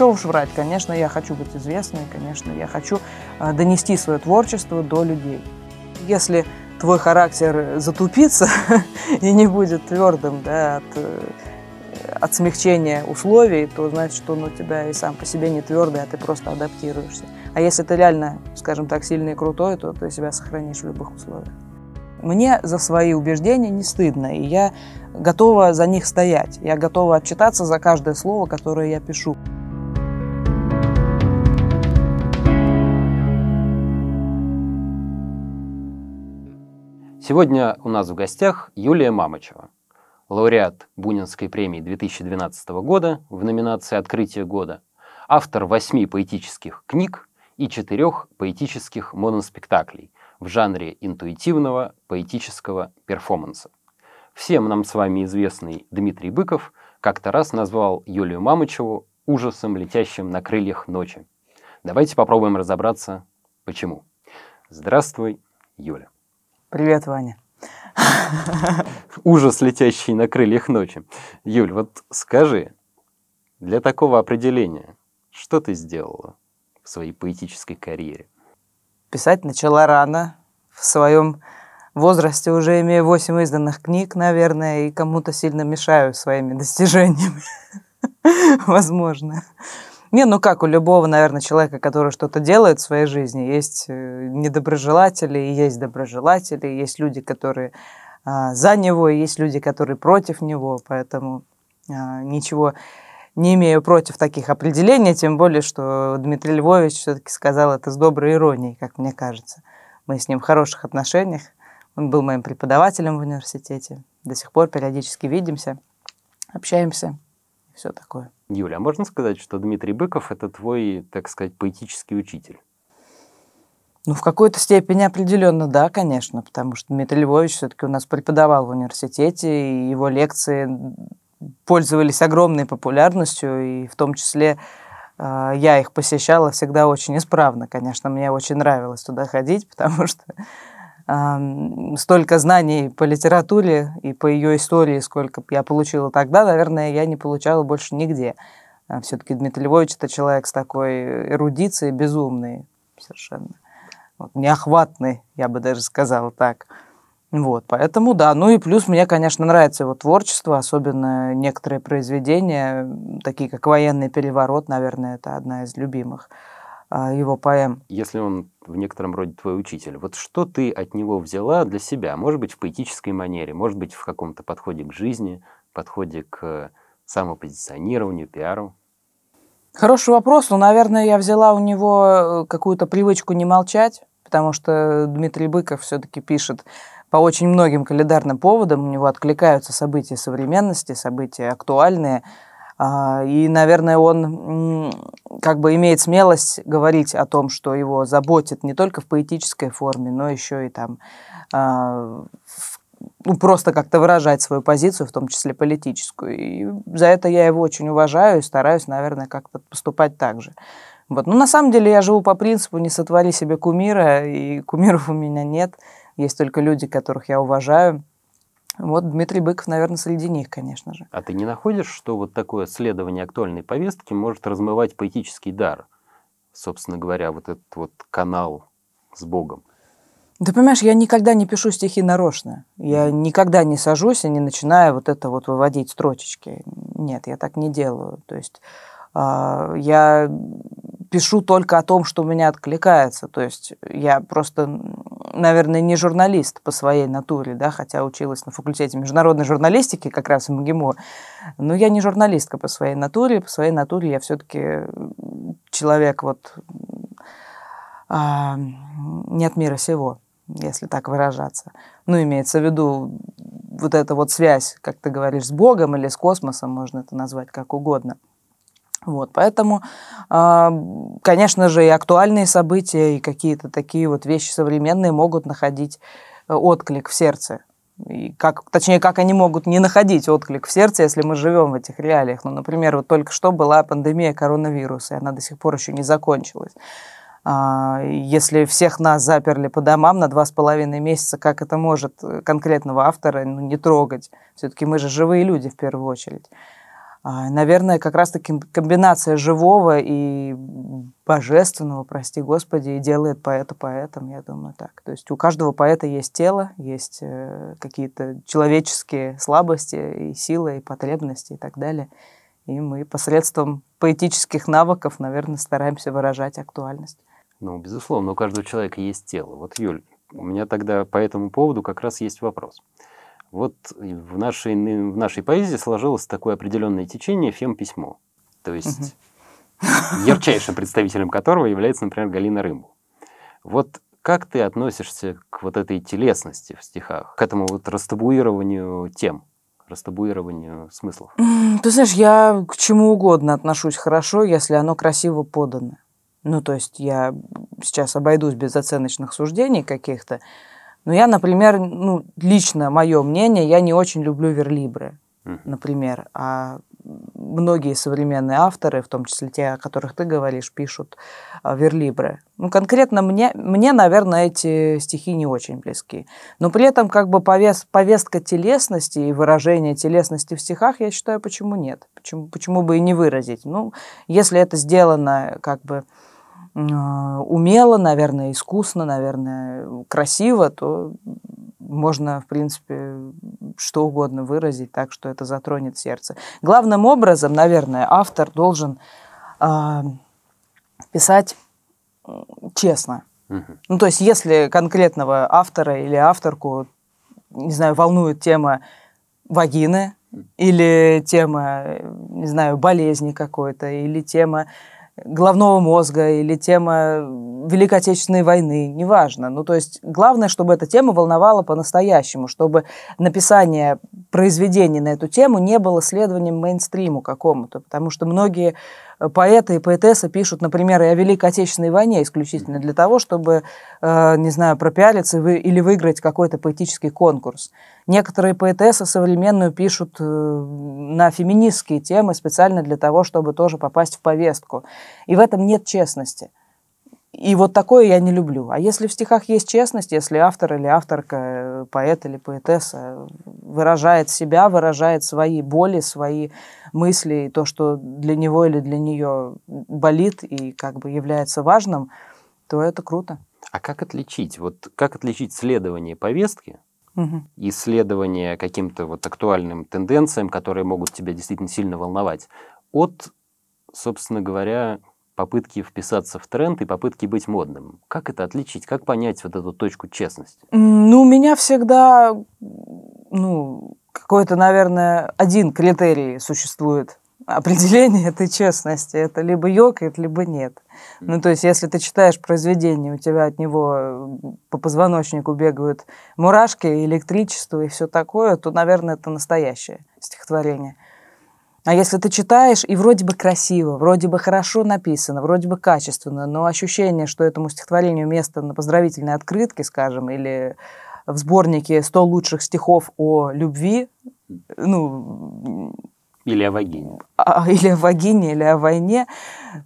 Что уж врать, конечно, я хочу быть известной, конечно, я хочу а, донести свое творчество до людей. Если твой характер э, затупится и не будет твердым да, от, э, от смягчения условий, то значит, что он у тебя и сам по себе не твердый, а ты просто адаптируешься. А если ты реально, скажем так, сильный и крутой, то ты себя сохранишь в любых условиях. Мне за свои убеждения не стыдно, и я готова за них стоять. Я готова отчитаться за каждое слово, которое я пишу. Сегодня у нас в гостях Юлия Мамычева, лауреат Бунинской премии 2012 года в номинации «Открытие года», автор восьми поэтических книг и четырех поэтических моноспектаклей в жанре интуитивного поэтического перформанса. Всем нам с вами известный Дмитрий Быков как-то раз назвал Юлию Мамычеву ужасом, летящим на крыльях ночи. Давайте попробуем разобраться, почему. Здравствуй, Юля. Привет, Ваня. Ужас, летящий на крыльях ночи. Юль, вот скажи, для такого определения, что ты сделала в своей поэтической карьере? Писать начала рано, в своем возрасте уже имею 8 изданных книг, наверное, и кому-то сильно мешаю своими достижениями. Возможно. Не, ну как, у любого, наверное, человека, который что-то делает в своей жизни, есть э, недоброжелатели, есть доброжелатели, есть люди, которые а, за него, есть люди, которые против него, поэтому а, ничего не имею против таких определений, тем более, что Дмитрий Львович все-таки сказал это с доброй иронией, как мне кажется. Мы с ним в хороших отношениях, он был моим преподавателем в университете, до сих пор периодически видимся, общаемся, все такое. Юля, а можно сказать, что Дмитрий Быков – это твой, так сказать, поэтический учитель? Ну, в какой-то степени определенно, да, конечно, потому что Дмитрий Львович все-таки у нас преподавал в университете, и его лекции пользовались огромной популярностью, и в том числе э, я их посещала всегда очень исправно. Конечно, мне очень нравилось туда ходить, потому что столько знаний по литературе и по ее истории, сколько я получила тогда, наверное, я не получала больше нигде. А Все-таки Дмитрий Львович это человек с такой эрудицией безумный совершенно. Вот, неохватный, я бы даже сказала так. Вот, поэтому да. Ну и плюс мне, конечно, нравится его творчество, особенно некоторые произведения, такие как «Военный переворот», наверное, это одна из любимых. А, его поэм. Если он в некотором роде твой учитель, вот что ты от него взяла для себя? Может быть, в поэтической манере, может быть, в каком-то подходе к жизни, подходе к самопозиционированию, пиару? Хороший вопрос. Ну, наверное, я взяла у него э, какую-то привычку не молчать, потому что Дмитрий Быков все-таки пишет по очень многим календарным поводам. У него откликаются события современности, события актуальные – а, и, наверное, он как бы имеет смелость говорить о том, что его заботит не только в поэтической форме, но еще и там а, ну, просто как-то выражать свою позицию, в том числе политическую. И за это я его очень уважаю и стараюсь, наверное, как-то поступать так же. Вот. Ну, на самом деле я живу по принципу «не сотвори себе кумира», и кумиров у меня нет. Есть только люди, которых я уважаю. Вот Дмитрий Быков, наверное, среди них, конечно же. А ты не находишь, что вот такое следование актуальной повестки может размывать поэтический дар? Собственно говоря, вот этот вот канал с Богом. Да понимаешь, я никогда не пишу стихи нарочно. Я никогда не сажусь и не начинаю вот это вот выводить строчечки. Нет, я так не делаю. То есть а, я пишу только о том, что у меня откликается. То есть я просто, наверное, не журналист по своей натуре, да, хотя училась на факультете международной журналистики как раз в МГИМО. Но я не журналистка по своей натуре. По своей натуре я все-таки человек вот а, не от мира сего, если так выражаться. Ну, имеется в виду вот эта вот связь, как ты говоришь, с Богом или с космосом, можно это назвать как угодно – вот, поэтому, а, конечно же, и актуальные события, и какие-то такие вот вещи современные могут находить э, отклик в сердце. И как, точнее, как они могут не находить отклик в сердце, если мы живем в этих реалиях. Ну, например, вот только что была пандемия коронавируса, и она до сих пор еще не закончилась. А, если всех нас заперли по домам на два с половиной месяца, как это может э, конкретного автора ну, не трогать? Все-таки мы же живые люди в первую очередь. А, наверное, как раз-таки комбинация живого и божественного, прости господи, и делает поэта поэтом, я думаю, так. То есть у каждого поэта есть тело, есть э, какие-то человеческие слабости и силы, и потребности и так далее. И мы посредством поэтических навыков, наверное, стараемся выражать актуальность. Ну, безусловно, у каждого человека есть тело. Вот, Юль, у меня тогда по этому поводу как раз есть вопрос. Вот в нашей, в нашей поэзии сложилось такое определенное течение фем-письмо. То есть угу. ярчайшим представителем которого является, например, Галина Рымбу. Вот как ты относишься к вот этой телесности в стихах, к этому вот растабуированию тем? растабуированию смыслов? Ты знаешь, я к чему угодно отношусь хорошо, если оно красиво подано. Ну, то есть я сейчас обойдусь без оценочных суждений каких-то, но ну, я, например, ну, лично мое мнение, я не очень люблю верлибры, mm-hmm. например. А многие современные авторы, в том числе те, о которых ты говоришь, пишут а, верлибры. Ну, конкретно мне, мне, наверное, эти стихи не очень близки. Но при этом как бы повес, повестка телесности и выражение телесности в стихах, я считаю, почему нет? Почему, почему бы и не выразить? Ну, если это сделано как бы а, умело, наверное, искусно, наверное, красиво, то можно, в принципе, что угодно выразить так, что это затронет сердце. Главным образом, наверное, автор должен э, писать честно. Ну, то есть, если конкретного автора или авторку, не знаю, волнует тема вагины или тема, не знаю, болезни какой-то, или тема головного мозга или тема Великой Отечественной войны, неважно. Ну, то есть главное, чтобы эта тема волновала по-настоящему, чтобы написание произведений на эту тему не было следованием мейнстриму какому-то, потому что многие поэты и поэтессы пишут, например, и о Великой Отечественной войне исключительно для того, чтобы, э, не знаю, пропиариться или выиграть какой-то поэтический конкурс. Некоторые поэтессы современную пишут э, на феминистские темы специально для того, чтобы тоже попасть в повестку. И в этом нет честности. И вот такое я не люблю. А если в стихах есть честность, если автор или авторка, э, поэт или поэтесса э, выражает себя, выражает свои боли, свои мысли, то, что для него или для нее болит и как бы является важным, то это круто. А как отличить? Вот как отличить следование повестки угу. и следование каким-то вот актуальным тенденциям, которые могут тебя действительно сильно волновать, от, собственно говоря, попытки вписаться в тренд и попытки быть модным. Как это отличить? Как понять вот эту точку честности? Ну, у меня всегда, ну, какой-то, наверное, один критерий существует определение этой честности. Это либо ёкает, либо нет. Ну, то есть, если ты читаешь произведение, у тебя от него по позвоночнику бегают мурашки, электричество и все такое, то, наверное, это настоящее стихотворение. А если ты читаешь, и вроде бы красиво, вроде бы хорошо написано, вроде бы качественно, но ощущение, что этому стихотворению место на поздравительной открытке, скажем, или в сборнике «100 лучших стихов о любви», ну... Или о вагине. А, а, или о вагине, или о войне,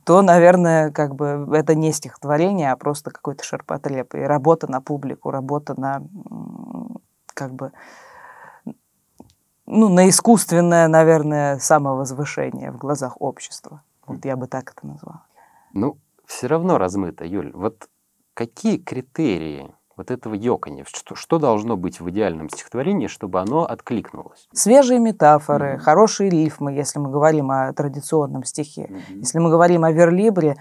то, наверное, как бы это не стихотворение, а просто какой-то ширпотреб. И работа на публику, работа на как бы ну, на искусственное, наверное, самовозвышение в глазах общества. Вот я бы так это назвала. Ну, все равно размыто, Юль. Вот какие критерии вот этого ёканья? Что, что должно быть в идеальном стихотворении, чтобы оно откликнулось? Свежие метафоры, mm-hmm. хорошие рифмы, если мы говорим о традиционном стихе. Mm-hmm. Если мы говорим о верлибре,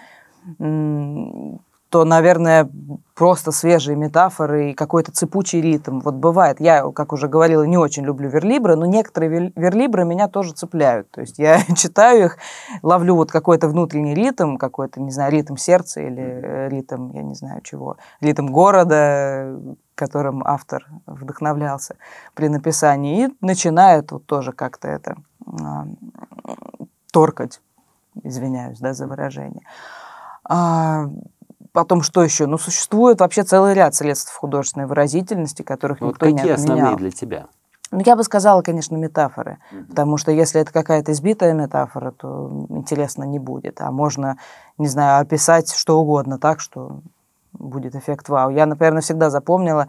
то, наверное, просто свежие метафоры и какой-то цепучий ритм. Вот бывает, я, как уже говорила, не очень люблю верлибры, но некоторые верлибры меня тоже цепляют. То есть я читаю их, ловлю вот какой-то внутренний ритм, какой-то, не знаю, ритм сердца или э, ритм, я не знаю чего, ритм города, которым автор вдохновлялся при написании, и начинает вот тоже как-то это а, торкать, извиняюсь да, за выражение. А, потом что еще? Ну, существует вообще целый ряд средств художественной выразительности, которых ну, никто вот какие не отменял. основные для тебя? Ну, я бы сказала, конечно, метафоры, mm-hmm. потому что если это какая-то избитая метафора, то интересно не будет, а можно, не знаю, описать что угодно так, что будет эффект вау. Я, например, всегда запомнила,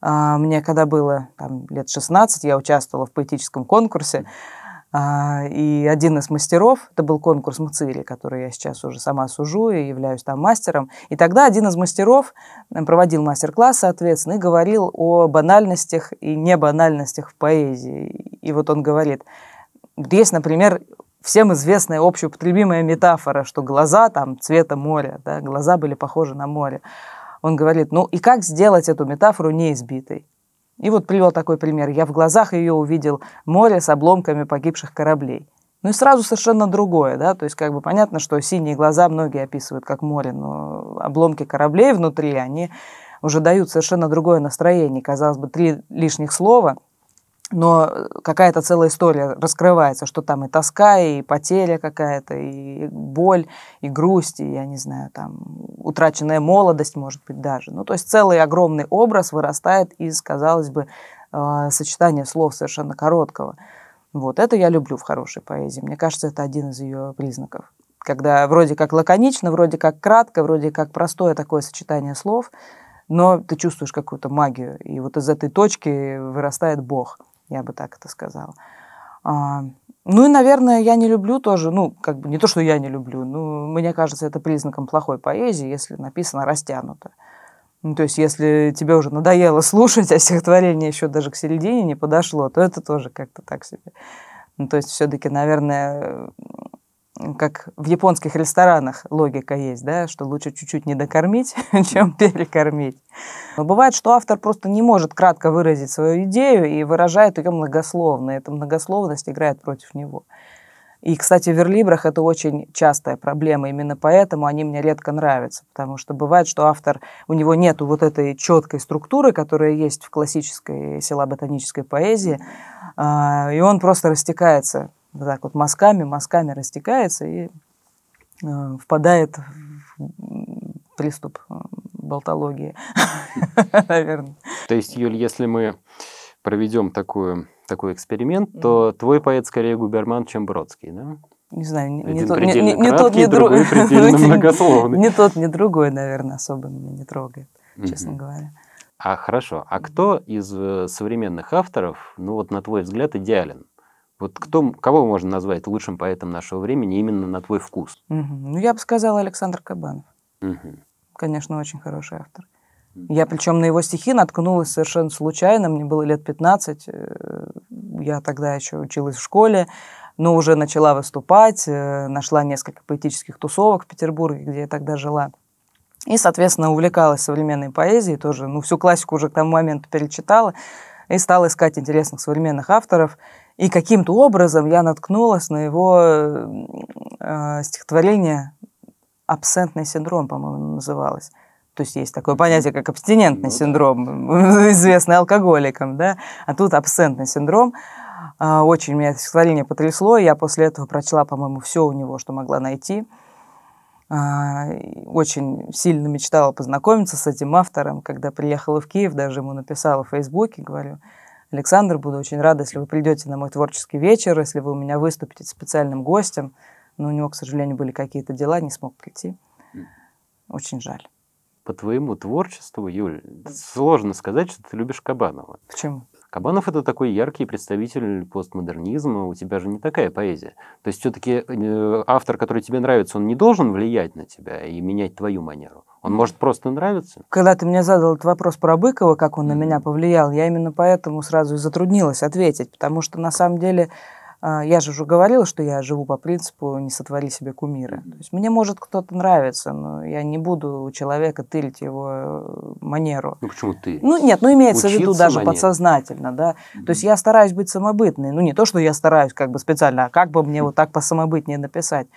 а, мне когда было там, лет 16, я участвовала в поэтическом конкурсе, mm-hmm а, и один из мастеров, это был конкурс Мцири, который я сейчас уже сама сужу и являюсь там мастером. И тогда один из мастеров э, проводил мастер-класс, соответственно, и говорил о банальностях и небанальностях в поэзии. И вот он говорит, есть, например, всем известная общеупотребимая метафора, что глаза там цвета моря, да, глаза были похожи на море. Он говорит, ну и как сделать эту метафору неизбитой? И вот привел такой пример. Я в глазах ее увидел море с обломками погибших кораблей. Ну и сразу совершенно другое, да, то есть как бы понятно, что синие глаза многие описывают как море, но обломки кораблей внутри, они уже дают совершенно другое настроение. Казалось бы, три лишних слова, но э, какая-то целая история раскрывается, что там и тоска, и потеря какая-то, и боль, и грусть, и, я не знаю, там, утраченная молодость, может быть, даже. Ну, то есть целый огромный образ вырастает из, казалось бы, э, сочетания слов совершенно короткого. Вот это я люблю в хорошей поэзии. Мне кажется, это один из ее признаков. Когда вроде как лаконично, вроде как кратко, вроде как простое такое сочетание слов, но ты чувствуешь какую-то магию, и вот из этой точки вырастает Бог я бы так это сказала. А, ну и, наверное, я не люблю тоже, ну, как бы не то, что я не люблю, но мне кажется, это признаком плохой поэзии, если написано растянуто. Ну, то есть, если тебе уже надоело слушать, а стихотворение еще даже к середине не подошло, то это тоже как-то так себе. Ну, то есть, все-таки, наверное, как в японских ресторанах логика есть, да, что лучше чуть-чуть не докормить, чем перекормить. Но бывает, что автор просто не может кратко выразить свою идею и выражает ее многословно. Эта многословность играет против него. И, кстати, в верлибрах это очень частая проблема, именно поэтому они мне редко нравятся, потому что бывает, что автор, у него нет вот этой четкой структуры, которая есть в классической села ботанической поэзии, а, и он просто растекается вот так вот мазками, мазками растекается и э, впадает в приступ э, болтологии, наверное. То есть, Юль, если мы проведем такую, такой эксперимент, то твой поэт скорее губерман, чем Бродский, да? Не знаю, не, тот, не, не, не тот, не другой. Не тот, не другой, наверное, особо меня не трогает, честно говоря. А хорошо. А кто из э, современных авторов, ну вот на твой взгляд, идеален? Вот кто, кого можно назвать лучшим поэтом нашего времени именно на твой вкус? Угу. Ну, я бы сказала Александр Кабанов. Угу. Конечно, очень хороший автор. Я причем на его стихи наткнулась совершенно случайно. Мне было лет 15. Э, я тогда еще училась в школе, но уже начала выступать. Э, нашла несколько поэтических тусовок в Петербурге, где я тогда жила. И, соответственно, увлекалась современной поэзией тоже. Ну, всю классику уже к тому моменту перечитала. И стала искать интересных современных авторов – и каким-то образом я наткнулась на его э, стихотворение «Абсентный синдром», по-моему, называлось. То есть есть такое понятие, как абстинентный ну синдром, известный алкоголикам, да? А тут абсентный синдром. А, очень меня это стихотворение потрясло. Я после этого прочла, по-моему, все у него, что могла найти. А, очень сильно мечтала познакомиться с этим автором. Когда приехала в Киев, даже ему написала в Фейсбуке, говорю – Александр, буду очень рада, если вы придете на мой творческий вечер, если вы у меня выступите специальным гостем. Но у него, к сожалению, были какие-то дела, не смог прийти. Очень жаль. По твоему творчеству, Юль, сложно сказать, что ты любишь Кабанова. Почему? Кабанов это такой яркий представитель постмодернизма, у тебя же не такая поэзия. То есть все-таки э, автор, который тебе нравится, он не должен влиять на тебя и менять твою манеру. Он может просто нравиться. Когда ты мне задал этот вопрос про Быкова, как он на меня повлиял, я именно поэтому сразу и затруднилась ответить, потому что на самом деле а, я же уже говорила, что я живу по принципу «не сотвори себе кумира». То есть мне может кто-то нравиться, но я не буду у человека тылить его э, манеру. Ну почему ты? Ну нет, ну имеется Учиться в виду даже манер. подсознательно, да. Mm-hmm. То есть я стараюсь быть самобытной. Ну не то, что я стараюсь как бы специально, а как бы мне вот так по самобытнее написать.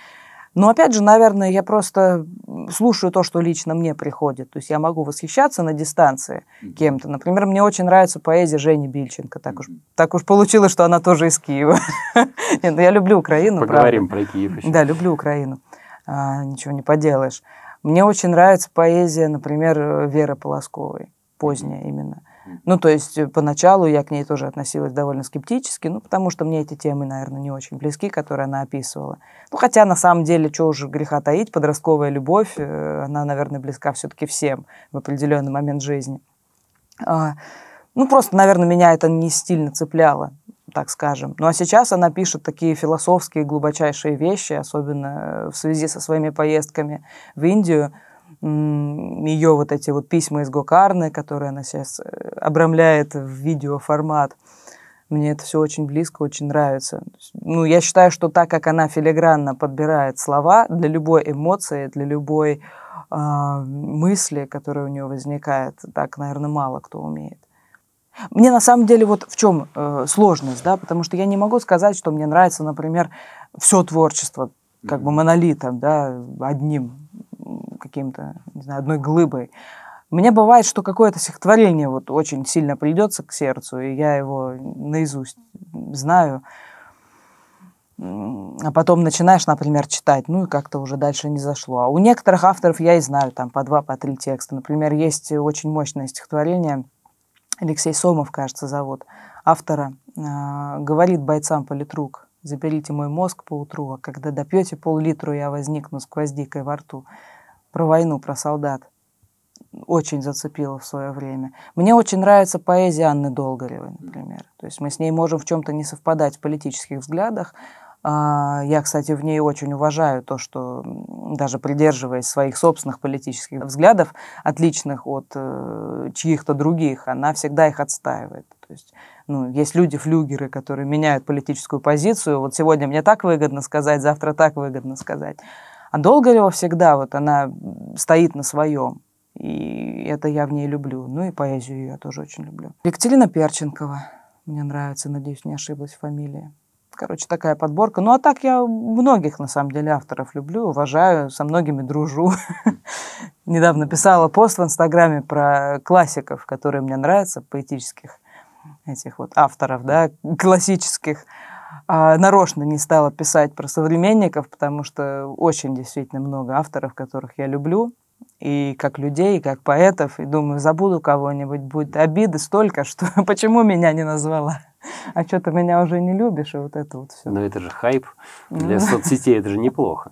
Но опять же, наверное, я просто слушаю то, что лично мне приходит. То есть я могу восхищаться на дистанции кем-то. Например, мне очень нравится поэзия Жени Бильченко. Так уж, так уж получилось, что она тоже из Киева. Нет, ну я люблю Украину. Поговорим про Киев еще. Да, люблю Украину. А, ничего не поделаешь. Мне очень нравится поэзия, например, э, Веры Полосковой. Поздняя именно. Ну, то есть э, поначалу я к ней тоже относилась довольно скептически, ну, потому что мне эти темы, наверное, не очень близки, которые она описывала. Ну, хотя на самом деле, что уже греха таить, подростковая любовь, э, она, наверное, близка все-таки всем в определенный момент жизни. А, ну, просто, наверное, меня это не стильно цепляло, так скажем. Ну, а сейчас она пишет такие философские, глубочайшие вещи, особенно э, в связи со своими поездками в Индию – ее вот эти вот письма из Гокарны, которые она сейчас э, обрамляет в видеоформат. Мне это все очень близко, очень нравится. Ну, я считаю, что так как она филигранно подбирает слова для любой эмоции, для любой э, мысли, которая у нее возникает, так, наверное, мало кто умеет. Мне на самом деле вот в чем э, сложность, да, потому что я не могу сказать, что мне нравится, например, все творчество, как бы монолитом, да, одним каким-то, не знаю, одной глыбой. Меня бывает, что какое-то стихотворение вот очень сильно придется к сердцу, и я его наизусть знаю. А потом начинаешь, например, читать, ну и как-то уже дальше не зашло. А у некоторых авторов я и знаю там по два, по три текста. Например, есть очень мощное стихотворение, Алексей Сомов, кажется, зовут, автора, э, говорит бойцам политрук, заберите мой мозг по утру, а когда допьете пол-литру, я возникну с гвоздикой во рту про войну, про солдат. Очень зацепила в свое время. Мне очень нравится поэзия Анны Долгоревой, например. То есть мы с ней можем в чем-то не совпадать в политических взглядах. А, я, кстати, в ней очень уважаю то, что даже придерживаясь своих собственных политических взглядов, отличных от э, чьих-то других, она всегда их отстаивает. То есть, ну, есть люди-флюгеры, которые меняют политическую позицию. Вот сегодня мне так выгодно сказать, завтра так выгодно сказать. А долго Долгорева всегда вот она стоит на своем. И это я в ней люблю. Ну и поэзию я тоже очень люблю. Екатерина Перченкова. Мне нравится, надеюсь, не ошиблась фамилия. Короче, такая подборка. Ну, а так я многих, на самом деле, авторов люблю, уважаю, со многими дружу. Недавно писала пост в Инстаграме про классиков, которые мне нравятся, поэтических этих вот авторов, да, классических. А нарочно не стала писать про современников, потому что очень действительно много авторов, которых я люблю, и как людей, и как поэтов, и думаю, забуду кого-нибудь, будет обиды столько, что почему меня не назвала? А что ты меня уже не любишь, и вот это вот все. Но это же хайп для ну. соцсетей, это же неплохо.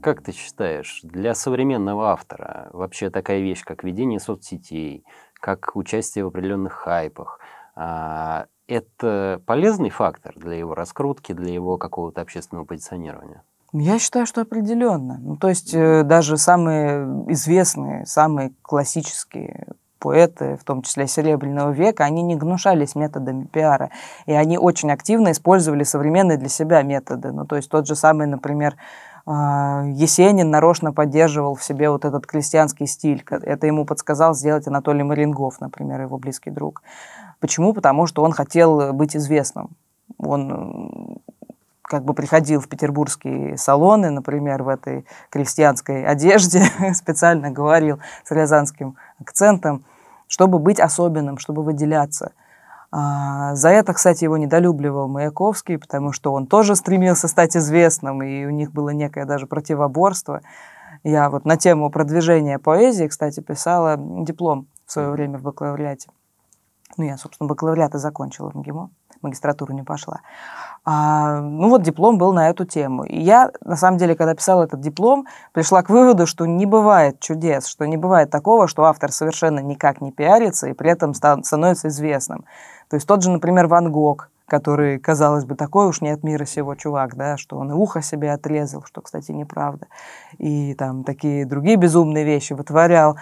Как ты считаешь, для современного автора вообще такая вещь, как ведение соцсетей, как участие в определенных хайпах. А, это полезный фактор для его раскрутки, для его какого-то общественного позиционирования? Я считаю, что определенно. Ну, то есть э, даже самые известные, самые классические поэты, в том числе Серебряного века, они не гнушались методами пиара. И они очень активно использовали современные для себя методы. Ну, то есть тот же самый, например, а, Есенин нарочно поддерживал в себе вот этот крестьянский стиль. Это ему подсказал сделать Анатолий Марингов, например, его близкий друг. Почему? Потому что он хотел быть известным. Он как бы приходил в петербургские салоны, например, в этой крестьянской одежде, специально говорил с рязанским акцентом, чтобы быть особенным, чтобы выделяться – а, за это, кстати, его недолюбливал Маяковский, потому что он тоже стремился стать известным, и у них было некое даже противоборство. Я вот на тему продвижения поэзии, кстати, писала диплом в свое время в бакалавриате. Ну, я, собственно, бакалавриат и закончила в МГИМО, магистратуру не пошла. А, ну, вот диплом был на эту тему. И я, на самом деле, когда писала этот диплом, пришла к выводу, что не бывает чудес, что не бывает такого, что автор совершенно никак не пиарится и при этом становится известным. То есть тот же, например, Ван Гог, который, казалось бы, такой уж не от мира сего чувак, да, что он и ухо себе отрезал, что, кстати, неправда, и там такие другие безумные вещи вытворял.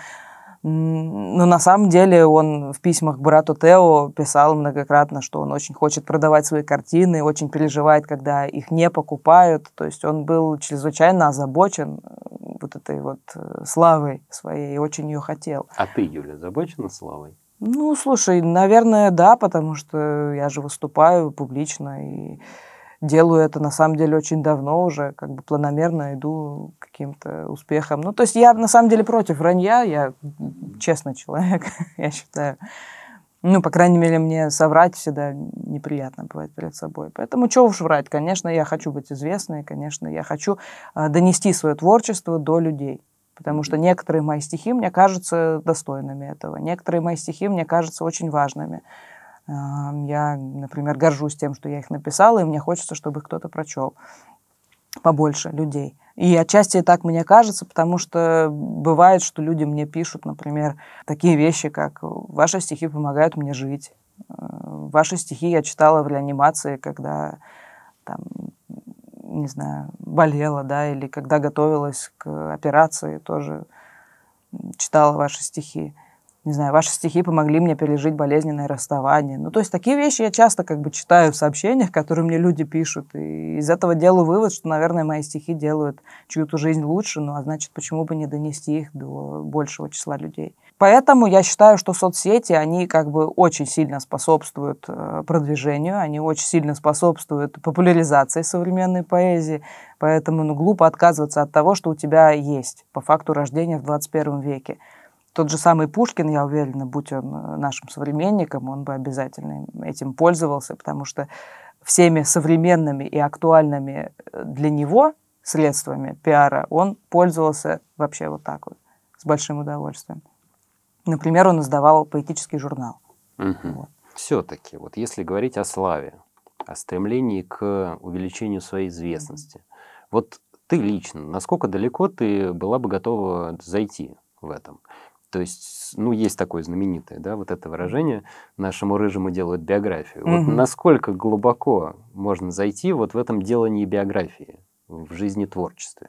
Но на самом деле он в письмах к брату Тео писал многократно, что он очень хочет продавать свои картины, очень переживает, когда их не покупают. То есть он был чрезвычайно озабочен э, вот этой вот э, славой своей и очень ее хотел. А ты, Юля, озабочена славой? Ну, слушай, наверное, да, потому что я же выступаю публично и делаю это на самом деле очень давно уже, как бы планомерно иду каким-то успехом. Ну, то есть я на самом деле против вранья, я честный человек, я считаю. Ну, по крайней мере, мне соврать всегда неприятно бывает перед собой. Поэтому чего уж врать, конечно, я хочу быть известной, конечно, я хочу а, донести свое творчество до людей. Потому что некоторые мои стихи мне кажутся достойными этого. Некоторые мои стихи мне кажутся очень важными. Эм, я, например, горжусь тем, что я их написала, и мне хочется, чтобы кто-то прочел побольше людей. И отчасти так мне кажется, потому что бывает, что люди мне пишут, например, такие вещи, как «Ваши стихи помогают мне жить». «Э, «Ваши стихи я читала в реанимации, когда там, не знаю, болела, да, или когда готовилась к операции, тоже читала ваши стихи не знаю, ваши стихи помогли мне пережить болезненное расставание. Ну, то есть такие вещи я часто как бы читаю в сообщениях, которые мне люди пишут. И из этого делаю вывод, что, наверное, мои стихи делают чью-то жизнь лучше, ну, а значит, почему бы не донести их до большего числа людей. Поэтому я считаю, что соцсети, они как бы очень сильно способствуют э, продвижению, они очень сильно способствуют популяризации современной поэзии, поэтому ну, глупо отказываться от того, что у тебя есть по факту рождения в 21 веке. Тот же самый Пушкин, я уверена, будь он э, нашим современником, он бы обязательно этим пользовался, потому что всеми современными и актуальными э, для него средствами пиара он пользовался вообще вот так вот, с большим удовольствием. Например, он издавал поэтический журнал. Угу. Вот. Все-таки, вот если говорить о славе, о стремлении к увеличению своей известности, вот ты лично, насколько далеко ты была бы готова зайти в этом? То есть, ну, есть такое знаменитое, да, вот это выражение, нашему рыжему делают биографию. Угу. Вот насколько глубоко можно зайти вот в этом делании биографии, в жизни творчестве?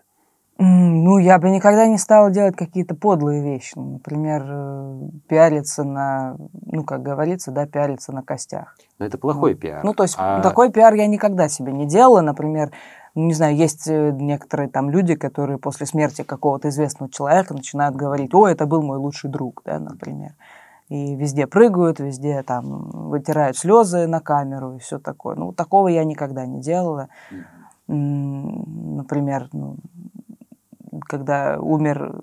Ну, я бы никогда не стала делать какие-то подлые вещи. Ну, например, э, пиариться на, ну, как говорится, да, пиариться на костях. Но это плохой ну, пиар. Ну, то есть а... такой пиар я никогда себе не делала. Например, не знаю, есть э, некоторые там люди, которые после смерти какого-то известного человека начинают говорить, о, это был мой лучший друг, да, например. И везде прыгают, везде там вытирают слезы на камеру и все такое. Ну, такого я никогда не делала. Например, ну, когда умер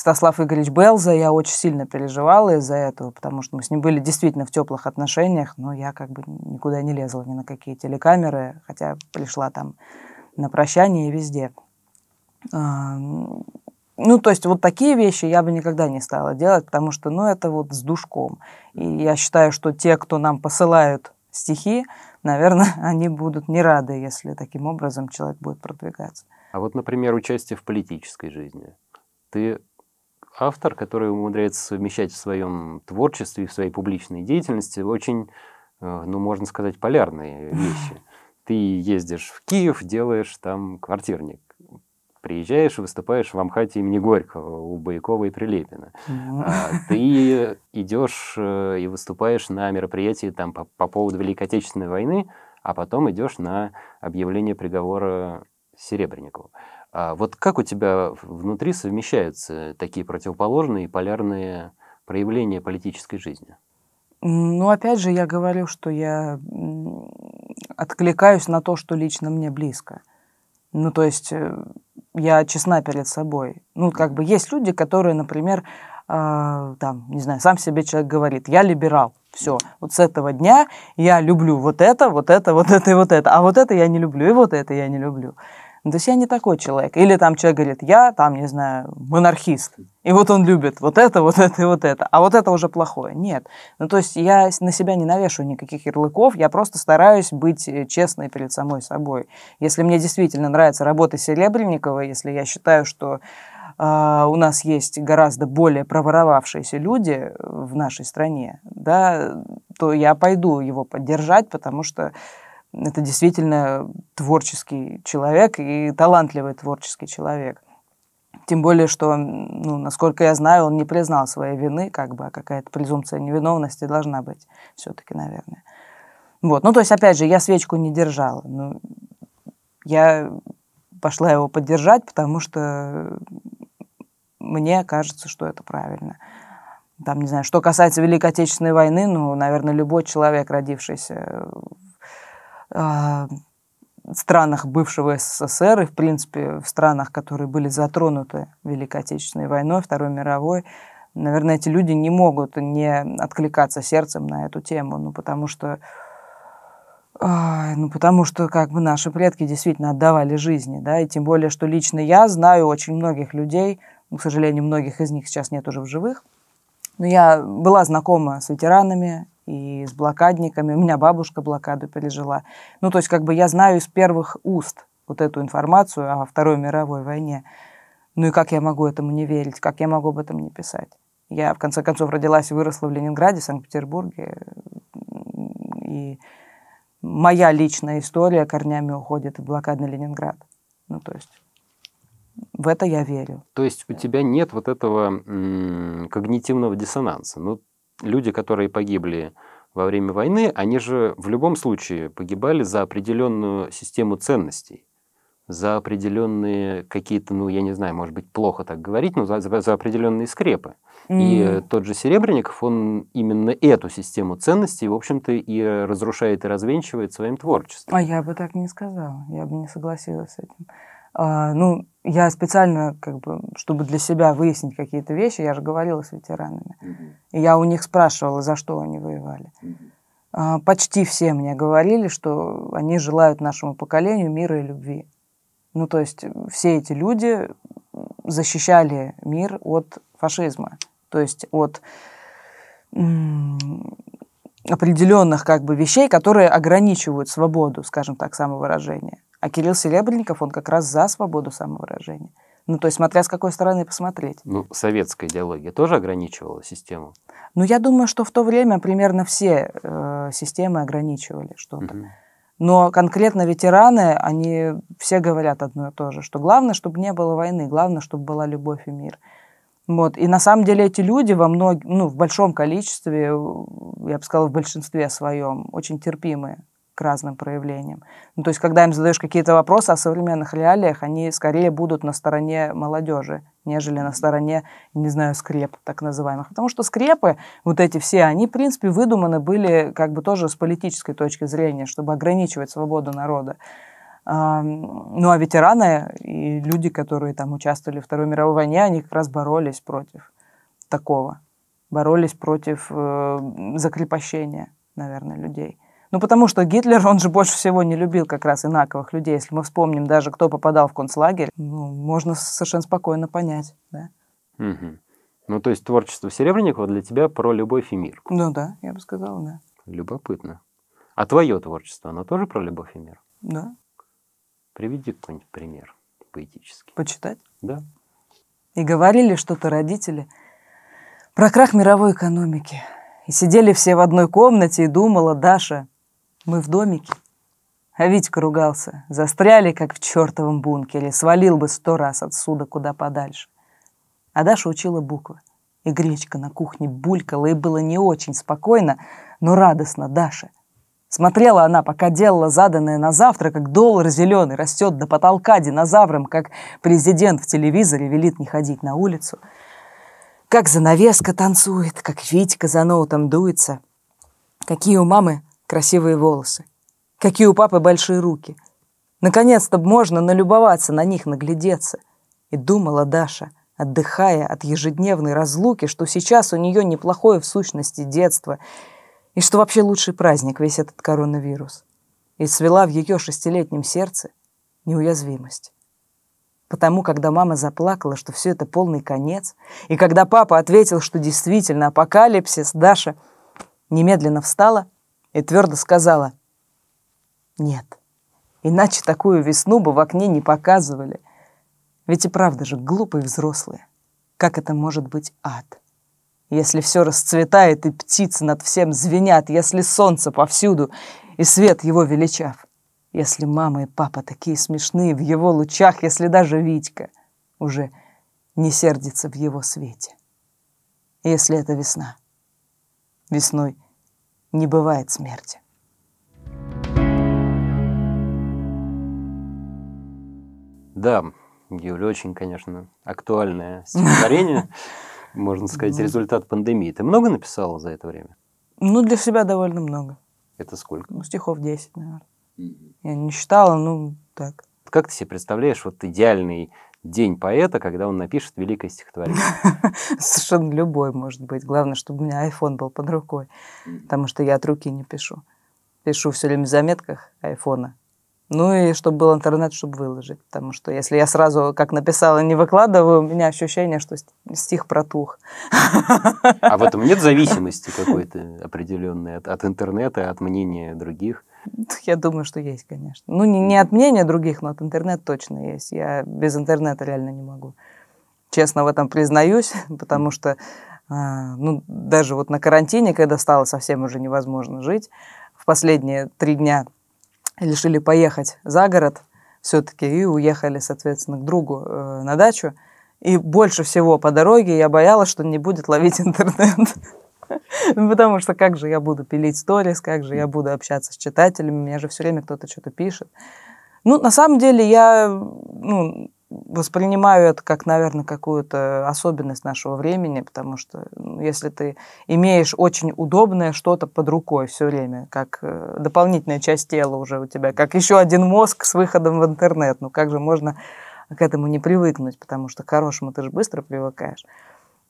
Стаслав Игоревич Белза. Я очень сильно переживала из-за этого, потому что мы с ним были действительно в теплых отношениях, но я как бы никуда не лезла ни на какие телекамеры, хотя пришла там на прощание везде. Ну, то есть вот такие вещи я бы никогда не стала делать, потому что, ну, это вот с душком. И я считаю, что те, кто нам посылают стихи, наверное, они будут не рады, если таким образом человек будет продвигаться. А вот, например, участие в политической жизни. Ты автор, который умудряется совмещать в своем творчестве и в своей публичной деятельности очень, э, ну, можно сказать, полярные вещи. Ты ездишь в Киев, делаешь там квартирник. Приезжаешь и выступаешь в Амхате имени Горького у Боякова и Прилепина. А, ты идешь э, и выступаешь на мероприятии там, по, по поводу Великой Отечественной войны, а потом идешь на объявление приговора Серебренникову. А вот как у тебя внутри совмещаются такие противоположные и полярные проявления политической жизни? Ну, опять же, я говорю, что я откликаюсь на то, что лично мне близко. Ну, то есть э, я честна перед собой. Ну, как бы есть люди, которые, например, э, там, не знаю, сам себе человек говорит, я либерал, все, вот с этого дня я люблю вот это, вот это, вот это и вот это, а вот это я не люблю, и вот это я не люблю. Ну, то есть я не такой человек. Или там человек говорит, я там, не знаю, монархист. И вот он любит вот это, вот это и вот это. А вот это уже плохое. Нет. Ну, то есть я на себя не навешиваю никаких ярлыков, я просто стараюсь быть э, честной перед самой собой. Если мне действительно нравится работа Серебренникова, если я считаю, что Uh, у нас есть гораздо более проворовавшиеся люди э, в нашей стране, да, то я пойду его поддержать, потому что это действительно творческий человек и талантливый творческий человек. Тем более, что, ну, насколько я знаю, он не признал своей вины, как бы, а какая-то презумпция невиновности должна быть все-таки, наверное. Вот, ну, то есть, опять же, я свечку не держала. но ну, я пошла его поддержать, потому что мне кажется, что это правильно. Там, не знаю, что касается Великой Отечественной войны, ну, наверное, любой человек, родившийся Э, странах бывшего СССР и, в принципе, в странах, которые были затронуты Великой Отечественной войной, Второй мировой, наверное, эти люди не могут не откликаться сердцем на эту тему, ну, потому что, э, ну, потому что, как бы, наши предки действительно отдавали жизни, да, и тем более, что лично я знаю очень многих людей, ну, к сожалению, многих из них сейчас нет уже в живых, но я была знакома с ветеранами и с блокадниками. У меня бабушка блокаду пережила. Ну, то есть как бы я знаю из первых уст вот эту информацию о Второй мировой войне. Ну и как я могу этому не верить? Как я могу об этом не писать? Я, в конце концов, родилась и выросла в Ленинграде, Санкт-Петербурге. И моя личная история корнями уходит в блокадный Ленинград. Ну, то есть в это я верю. То есть у тебя нет вот этого м- когнитивного диссонанса. Ну, люди, которые погибли во время войны, они же в любом случае погибали за определенную систему ценностей, за определенные какие-то, ну, я не знаю, может быть, плохо так говорить, но за, за определенные скрепы. Mm. И тот же Серебренников, он именно эту систему ценностей, в общем-то, и разрушает, и развенчивает своим творчеством. А я бы так не сказала, я бы не согласилась с этим. А, ну, я специально, как бы, чтобы для себя выяснить какие-то вещи, я же говорила с ветеранами. Mm-hmm. И я у них спрашивала, за что они воевали. Mm-hmm. Почти все мне говорили, что они желают нашему поколению мира и любви. Ну, то есть э, все эти люди защищали мир от фашизма, то есть от определенных как бы вещей, которые ограничивают свободу, скажем так, самовыражения. А Кирилл Серебренников, он как раз за свободу самовыражения. Ну, то есть, смотря с какой стороны посмотреть. Ну, советская идеология тоже ограничивала систему? Ну, я думаю, что в то время примерно все э, системы ограничивали что-то. Угу. Но конкретно ветераны, они все говорят одно и то же, что главное, чтобы не было войны, главное, чтобы была любовь и мир. Вот. И на самом деле эти люди во многих, ну, в большом количестве, я бы сказала, в большинстве своем, очень терпимые разным проявлениям. Ну, то есть, когда им задаешь какие-то вопросы о современных реалиях, они скорее будут на стороне молодежи, нежели на стороне, не знаю, скреп так называемых. Потому что скрепы, вот эти все, они, в принципе, выдуманы были как бы тоже с политической точки зрения, чтобы ограничивать свободу народа. Ну а ветераны и люди, которые там участвовали в Второй мировой войне, они как раз боролись против такого. Боролись против э, закрепощения, наверное, людей. Ну, потому что Гитлер, он же больше всего не любил как раз инаковых людей. Если мы вспомним даже, кто попадал в концлагерь, ну, можно совершенно спокойно понять, да. Угу. Ну, то есть творчество Серебренникова для тебя про любовь и мир. Ну да, я бы сказала, да. Любопытно. А твое творчество, оно тоже про любовь и мир? Да. Приведи какой-нибудь пример поэтический. Почитать? Да. И говорили что-то родители про крах мировой экономики. И сидели все в одной комнате и думала, Даша, мы в домике. А Витька ругался. Застряли, как в чертовом бункере. Свалил бы сто раз отсюда, куда подальше. А Даша учила буквы. И гречка на кухне булькала, и было не очень спокойно, но радостно Даше. Смотрела она, пока делала заданное на завтра, как доллар зеленый растет до потолка динозавром, как президент в телевизоре велит не ходить на улицу, как занавеска танцует, как Витька за ноутом дуется, какие у мамы красивые волосы. Какие у папы большие руки. Наконец-то можно налюбоваться на них, наглядеться. И думала Даша, отдыхая от ежедневной разлуки, что сейчас у нее неплохое в сущности детство, и что вообще лучший праздник весь этот коронавирус. И свела в ее шестилетнем сердце неуязвимость. Потому, когда мама заплакала, что все это полный конец, и когда папа ответил, что действительно апокалипсис, Даша немедленно встала – и твердо сказала «Нет, иначе такую весну бы в окне не показывали. Ведь и правда же глупые взрослые. Как это может быть ад? Если все расцветает, и птицы над всем звенят, если солнце повсюду, и свет его величав, если мама и папа такие смешные в его лучах, если даже Витька уже не сердится в его свете. Если это весна. Весной — не бывает смерти. Да, Юля, очень, конечно, актуальное стихотворение, можно сказать, результат пандемии. Ты много написала за это время? Ну, для себя довольно много. Это сколько? Ну, стихов 10, наверное. Я не считала, ну, так. Как ты себе представляешь вот идеальный день поэта, когда он напишет великое стихотворение? Совершенно любой, может быть. Главное, чтобы у меня iPhone был под рукой, потому что я от руки не пишу. Пишу все время в заметках айфона. Ну и чтобы был интернет, чтобы выложить. Потому что если я сразу, как написала, не выкладываю, у меня ощущение, что стих протух. А в этом нет зависимости какой-то определенной от, от интернета, от мнения других? Я думаю, что есть, конечно. Ну, не, не от мнения других, но от интернета точно есть. Я без интернета реально не могу. Честно в этом признаюсь, потому что а, ну, даже вот на карантине, когда стало совсем уже невозможно жить, в последние три дня решили поехать за город все-таки и уехали, соответственно, к другу э, на дачу. И больше всего по дороге я боялась, что не будет ловить интернет. Ну, потому что как же я буду пилить сторис, как же я буду общаться с читателями, меня же все время кто-то что-то пишет. Ну, на самом деле, я ну, воспринимаю это как, наверное, какую-то особенность нашего времени, потому что ну, если ты имеешь очень удобное что-то под рукой все время, как э, дополнительная часть тела уже у тебя, как еще один мозг с выходом в интернет, ну как же можно к этому не привыкнуть, потому что к хорошему ты же быстро привыкаешь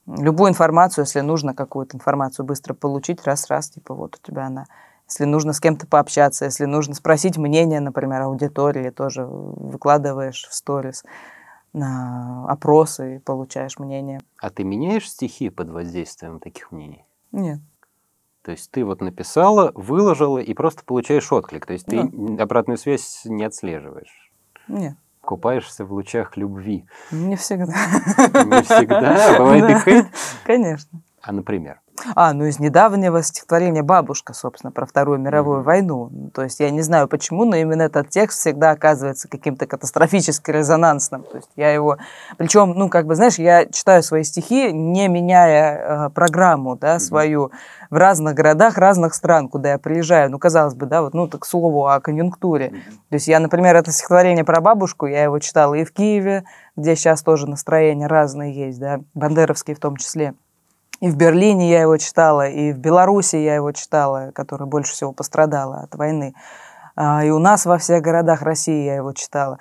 любую информацию, если нужно какую-то информацию быстро получить, раз-раз, типа вот у тебя она. Если нужно с кем-то пообщаться, если нужно спросить мнение, например, аудитории, тоже выкладываешь в сторис на опросы и получаешь мнение. А ты меняешь стихи под воздействием таких мнений? Нет. То есть ты вот написала, выложила и просто получаешь отклик. То есть да. ты обратную связь не отслеживаешь? Нет купаешься в лучах любви. Не всегда. Не всегда, бывает и хейт. Конечно. А, например? А, ну из недавнего стихотворения «Бабушка», собственно, про Вторую мировую mm-hmm. войну. То есть я не знаю почему, но именно этот текст всегда оказывается каким-то катастрофически резонансным. То есть я его... Причем, ну, как бы, знаешь, я читаю свои стихи, не меняя э, программу, да, mm-hmm. свою в разных городах разных стран, куда я приезжаю. Ну, казалось бы, да, вот, ну, так к слову о конъюнктуре. Mm-hmm. То есть я, например, это стихотворение про бабушку, я его читала и в Киеве, где сейчас тоже настроения разные есть, да, бандеровские в том числе. И в Берлине я его читала, и в Беларуси я его читала, которая больше всего пострадала от войны. А, и у нас во всех городах России я его читала.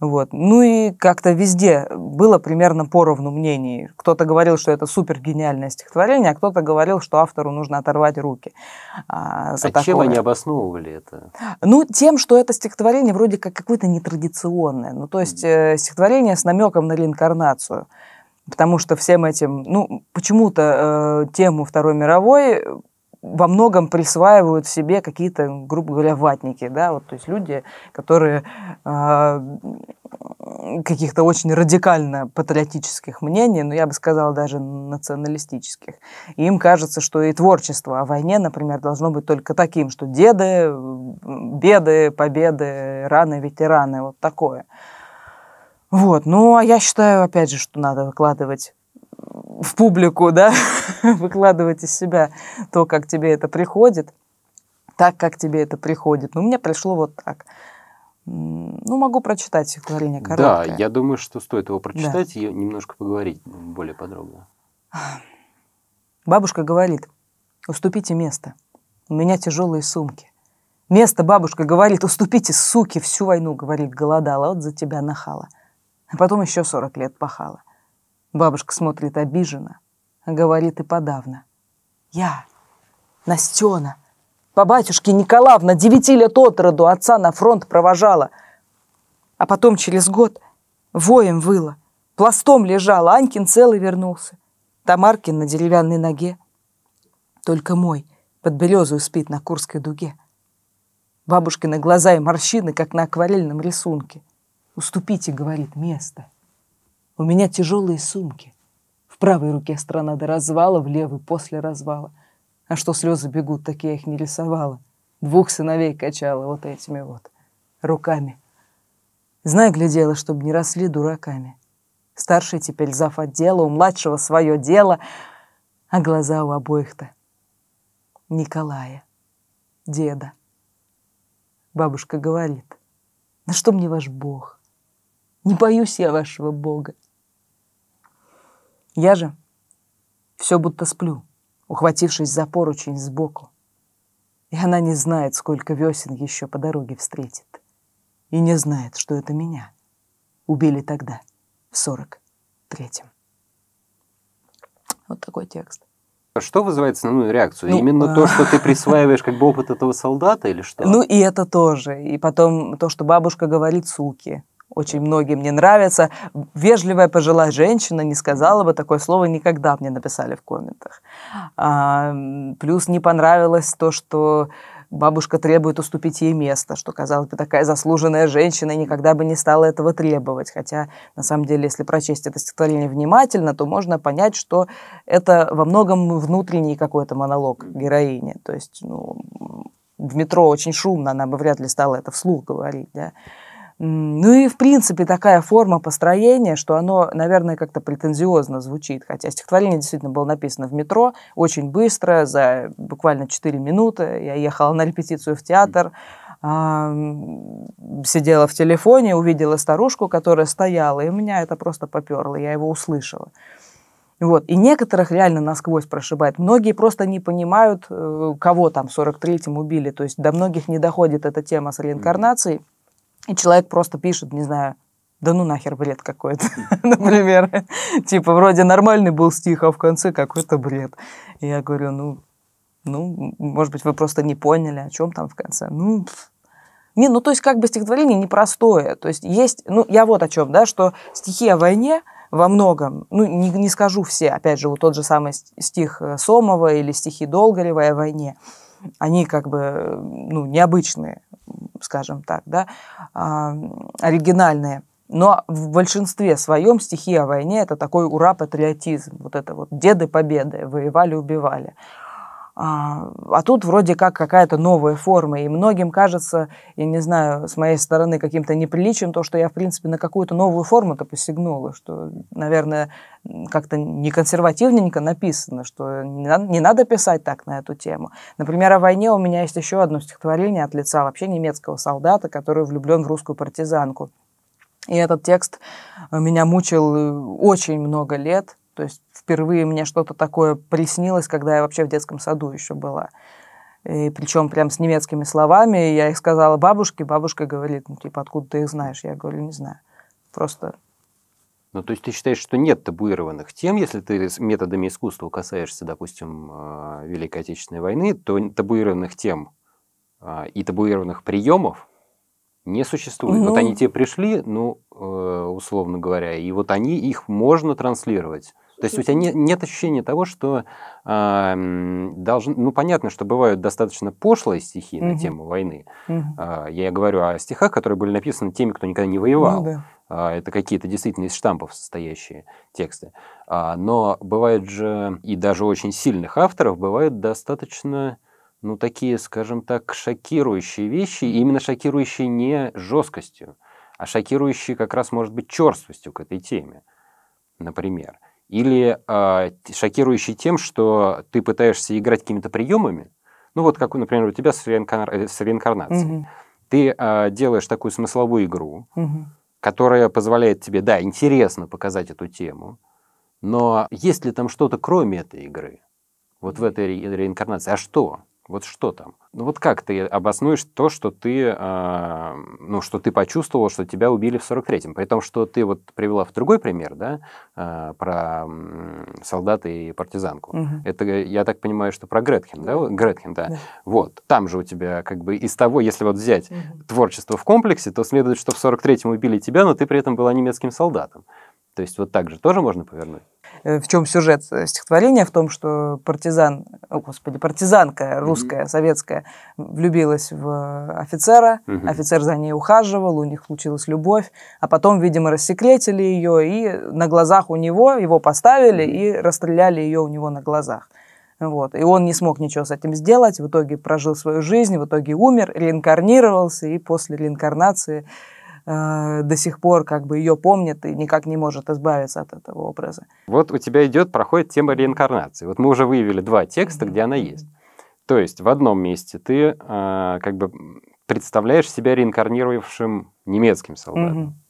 Вот. Ну и как-то везде было примерно поровну мнений. Кто-то говорил, что это супер гениальное стихотворение, а кто-то говорил, что автору нужно оторвать руки. А, за а такое. чем они обосновывали это? Ну, тем, что это стихотворение вроде как какое-то нетрадиционное. Ну, то есть э, стихотворение с намеком на реинкарнацию потому что всем этим, ну, почему-то э, тему Второй мировой во многом присваивают себе какие-то, грубо говоря, ватники, да, вот, то есть люди, которые э, каких-то очень радикально патриотических мнений, но ну, я бы сказала даже националистических. им кажется, что и творчество о войне, например, должно быть только таким, что деды, беды, победы, раны, ветераны, вот такое. Вот. Ну, а я считаю, опять же, что надо выкладывать э, в публику, да, выкладывать из себя то, как тебе это приходит, так, как тебе это приходит. Ну, мне пришло вот так. Ну, могу прочитать стихотворение короткое. Да, я думаю, что стоит его прочитать да. и немножко поговорить более подробно. Бабушка говорит, уступите место. У меня тяжелые сумки. Место, бабушка говорит, уступите, суки, всю войну, говорит, голодала, вот за тебя нахала а потом еще 40 лет пахала. Бабушка смотрит обиженно, говорит и подавно. Я, Настена, по батюшке Николаевна, девяти лет от роду отца на фронт провожала. А потом через год воем выла, пластом лежала, Анькин целый вернулся. Тамаркин на деревянной ноге. Только мой под березу спит на Курской дуге. Бабушкины глаза и морщины, как на акварельном рисунке. Уступите, говорит, место. У меня тяжелые сумки. В правой руке страна до развала, в левой после развала. А что слезы бегут, так я их не рисовала. Двух сыновей качала вот этими вот руками. Знай, глядела, чтобы не росли дураками. Старший теперь зав отдела, у младшего свое дело, а глаза у обоих-то Николая, деда. Бабушка говорит, на что мне ваш бог? Не боюсь я вашего Бога. Я же все будто сплю, ухватившись за поручень сбоку. И она не знает, сколько весен еще по дороге встретит. И не знает, что это меня убили тогда, в сорок третьем. Вот такой текст. А что вызывает основную реакцию? Ну, Именно а. то, что ты присваиваешь как бы опыт этого солдата или что? Ну и это тоже. И потом то, что бабушка говорит «суки» очень многие мне нравятся. Вежливая пожилая женщина не сказала бы такое слово никогда, мне написали в комментах. А, плюс не понравилось то, что бабушка требует уступить ей место, что, казалось бы, такая заслуженная женщина никогда бы не стала этого требовать. Хотя, на самом деле, если прочесть это стихотворение внимательно, то можно понять, что это во многом внутренний какой-то монолог героини. То есть, ну, в метро очень шумно, она бы вряд ли стала это вслух говорить, да. Ну и, в принципе, такая форма построения, что оно, наверное, как-то претензиозно звучит. Хотя стихотворение действительно было написано в метро очень быстро, за буквально 4 минуты. Я ехала на репетицию в театр, сидела в телефоне, увидела старушку, которая стояла, и меня это просто поперло, я его услышала. Вот. И некоторых реально насквозь прошибает. Многие просто не понимают, э, кого там в 43-м убили. То есть до многих не доходит эта тема с реинкарнацией. Mm-hmm и человек просто пишет, не знаю, да ну нахер бред какой-то, например. типа, вроде нормальный был стих, а в конце какой-то бред. я говорю, ну, ну, может быть, вы просто не поняли, о чем там в конце. Ну, не, ну, то есть, как бы стихотворение непростое. То есть, есть, ну, я вот о чем, да, что стихи о войне во многом, ну, не, не скажу все, опять же, вот тот же самый стих э, Сомова или стихи Долгорева о войне, они как бы ну, необычные, скажем так, да, а, оригинальные. Но в большинстве своем стихи о войне – это такой ура-патриотизм. Вот это вот «деды победы», «воевали, убивали». А, а тут вроде как какая-то новая форма. И многим кажется, я не знаю, с моей стороны каким-то неприличием то, что я, в принципе, на какую-то новую форму-то посягнула, что, наверное, как-то не консервативненько написано, что не надо, не надо писать так на эту тему. Например, о войне у меня есть еще одно стихотворение от лица вообще немецкого солдата, который влюблен в русскую партизанку. И этот текст э, меня мучил э, очень много лет – то есть впервые мне что-то такое приснилось, когда я вообще в детском саду еще была. И причем прям с немецкими словами. Я их сказала бабушке. Бабушка говорит, ну, типа, откуда ты их знаешь? Я говорю, не знаю. Просто... Ну, то есть ты считаешь, что нет табуированных тем, если ты с методами искусства касаешься, допустим, э, Великой Отечественной войны, то табуированных тем э, и табуированных приемов не существует. Ну... Вот они тебе пришли, ну, э, условно говоря, и вот они, их можно транслировать то есть у тебя не, нет ощущения того, что э, а, должен, ну понятно, что бывают достаточно пошлые стихи угу. на тему войны. Угу. Э, я говорю о стихах, которые были написаны теми, кто никогда не ну воевал. Ну, да. А, это какие-то действительно из штампов состоящие тексты. Но бывает же, и даже очень сильных авторов, бывают достаточно, ну, такие, скажем так, шокирующие вещи, именно шокирующие не жесткостью, а шокирующие как раз, может быть, черствостью к этой теме, например или э, шокирующий тем, что ты пытаешься играть какими-то приемами, ну вот как, например, у тебя с, реинкар... Э, с реинкарнацией. Угу. Ты э, делаешь такую смысловую игру, угу. которая позволяет тебе, да, интересно показать эту тему, но есть ли там что-то кроме этой игры? Вот в этой ре реинкарнации. А что? Вот что там? Ну вот как ты обоснуешь то, что ты, э, ну, что ты почувствовал, что тебя убили в 43-м? При том, что ты вот привела в другой пример, да, э, про э, солдата и партизанку. Угу. Это, я так понимаю, что про Гретхен, да? Гретхен, да. да. Вот. Там же у тебя как бы из того, если вот взять угу. творчество в комплексе, то следует, что в 43-м убили тебя, но ты при этом была немецким солдатом. То есть вот так же тоже можно повернуть? Э, в чем сюжет э, стихотворения? В том, что партизан, о, господи, партизанка русская, mm-hmm. советская, влюбилась в э, офицера, mm-hmm. офицер за ней ухаживал, у них случилась любовь, а потом, видимо, рассекретили ее и на глазах у него его поставили mm-hmm. и расстреляли ее у него на глазах. Вот. И он не смог ничего с этим сделать, в итоге прожил свою жизнь, в итоге умер, реинкарнировался, и после реинкарнации э, до сих пор как бы ее помнит и никак не может избавиться от этого образа. Вот у тебя идет, проходит тема реинкарнации. Вот мы уже выявили два текста, mm-hmm. где она есть. То есть в одном месте ты э, как бы представляешь себя реинкарнировавшим немецким солдатом. Mm-hmm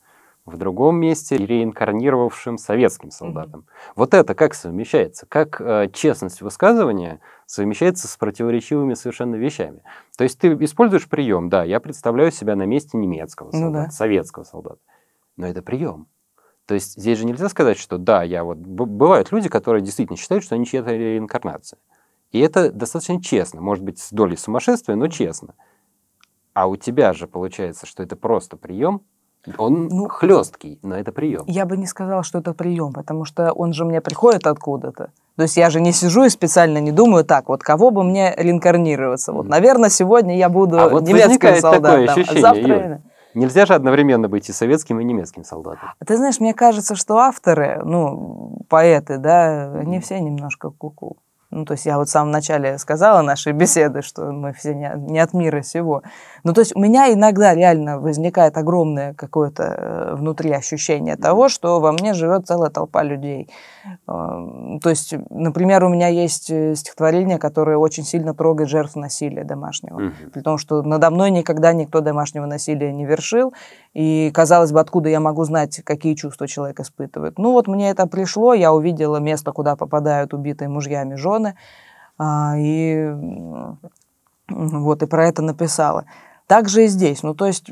в другом месте реинкарнировавшим советским солдатом. Mm-hmm. Вот это как совмещается? Как э, честность высказывания совмещается с противоречивыми совершенно вещами? То есть ты используешь прием, да, я представляю себя на месте немецкого ну солдата, ну, да. советского солдата, но это прием. То есть здесь же нельзя сказать, что да, я вот... Бывают люди, которые действительно считают, что они чья-то реинкарнация. И это достаточно честно, может быть, с долей сумасшествия, но честно. А у тебя же получается, что это просто прием, он ну, хлесткий, но это прием. Я бы не сказала, что это прием, потому что он же мне приходит откуда-то. То есть я же не сижу и специально не думаю, так, вот кого бы мне реинкарнироваться. Вот, наверное, сегодня я буду а вот немецким солдатом, такое ощущение, завтра... Юль. Нельзя же одновременно быть и советским, и немецким солдатом. А ты знаешь, мне кажется, что авторы, ну, поэты, да, mm они все немножко куку. -ку. Ну, то есть я вот в самом начале сказала нашей беседы, что мы все не, не от мира сего. Ну, то есть у меня иногда реально возникает огромное какое-то э, внутри ощущение того, что во мне живет целая толпа людей. То есть, например, у меня есть э, стихотворение, которое очень сильно трогает жертв насилия домашнего. Угу. При том, что надо мной никогда никто домашнего насилия не вершил. И, казалось бы, откуда я могу знать, какие чувства человек испытывает. Ну вот мне это пришло, я увидела место, куда попадают убитые мужьями жены. А, и вот, и про это написала. Так же и здесь. Ну, то есть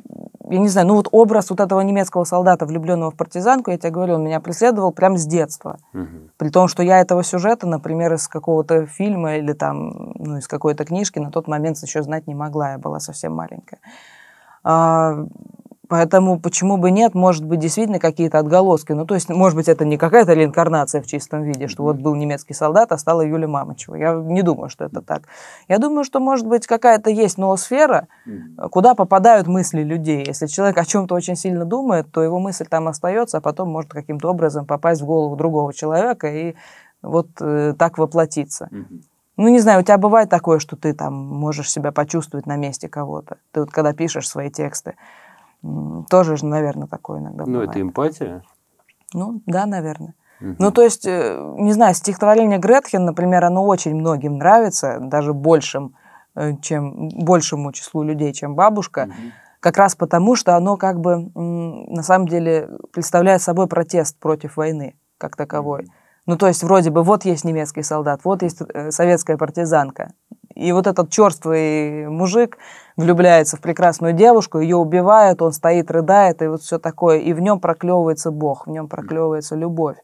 я не знаю, ну вот образ вот этого немецкого солдата, влюбленного в партизанку, я тебе говорю, он меня преследовал прямо с детства. Угу. При том, что я этого сюжета, например, из какого-то фильма или там, ну, из какой-то книжки на тот момент еще знать не могла, я была совсем маленькая. А, Поэтому почему бы нет, может быть, действительно какие-то отголоски. Ну, то есть, может быть, это не какая-то реинкарнация в чистом виде, что вот был немецкий солдат, а стала Юлия Мамычева. Я не думаю, что это так. Я думаю, что, может быть, какая-то есть ноосфера, куда попадают мысли людей. Если человек о чем-то очень сильно думает, то его мысль там остается, а потом может каким-то образом попасть в голову другого человека и вот э, так воплотиться. Ну, не знаю, у тебя бывает такое, что ты там можешь себя почувствовать на месте кого-то. Ты вот когда пишешь свои тексты, тоже же, наверное, такое иногда Ну, бывает. это эмпатия? Ну, да, наверное. Угу. Ну, то есть, э, не знаю, стихотворение Гретхен, например, оно очень многим нравится, даже большим, э, чем, большему числу людей, чем бабушка, угу. как раз потому, что оно как бы на самом деле представляет собой протест против войны как таковой. Угу. Ну, то есть, вроде бы, вот есть немецкий солдат, вот есть э, советская партизанка. И вот этот черствый мужик влюбляется в прекрасную девушку, ее убивают, он стоит, рыдает, и вот все такое. И в нем проклевывается Бог, в нем проклевывается любовь.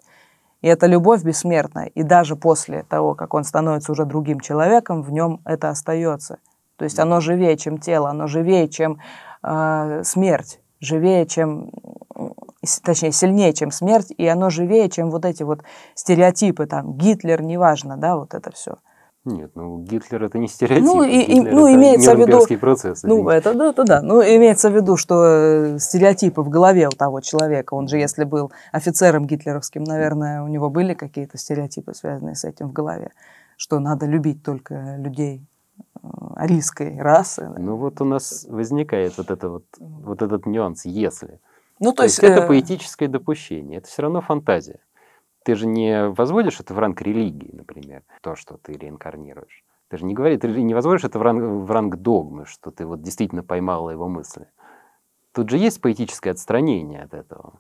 И эта любовь бессмертная, И даже после того, как он становится уже другим человеком, в нем это остается. То есть оно живее, чем тело, оно живее, чем э, смерть, живее, чем точнее, сильнее, чем смерть, и оно живее, чем вот эти вот стереотипы, там, Гитлер, неважно, да, вот это все. Нет, ну Гитлер это не стереотип. Ну, и, Гитлер ну это имеется в виду процесс. Ну это да, это да. Ну имеется в виду, что э, стереотипы в голове у того человека. Он же, если был офицером гитлеровским, наверное, у него были какие-то стереотипы, связанные с этим в голове, что надо любить только людей э, арийской расы. Ну вот у нас возникает вот это вот вот этот нюанс, если. Ну, то, то есть, есть это э, поэтическое допущение, это все равно фантазия. Ты же не возводишь это в ранг религии, например, то, что ты реинкарнируешь. Ты же не говоришь, ты не возводишь это в ранг, в ранг догмы, что ты вот действительно поймала его мысли. Тут же есть поэтическое отстранение от этого.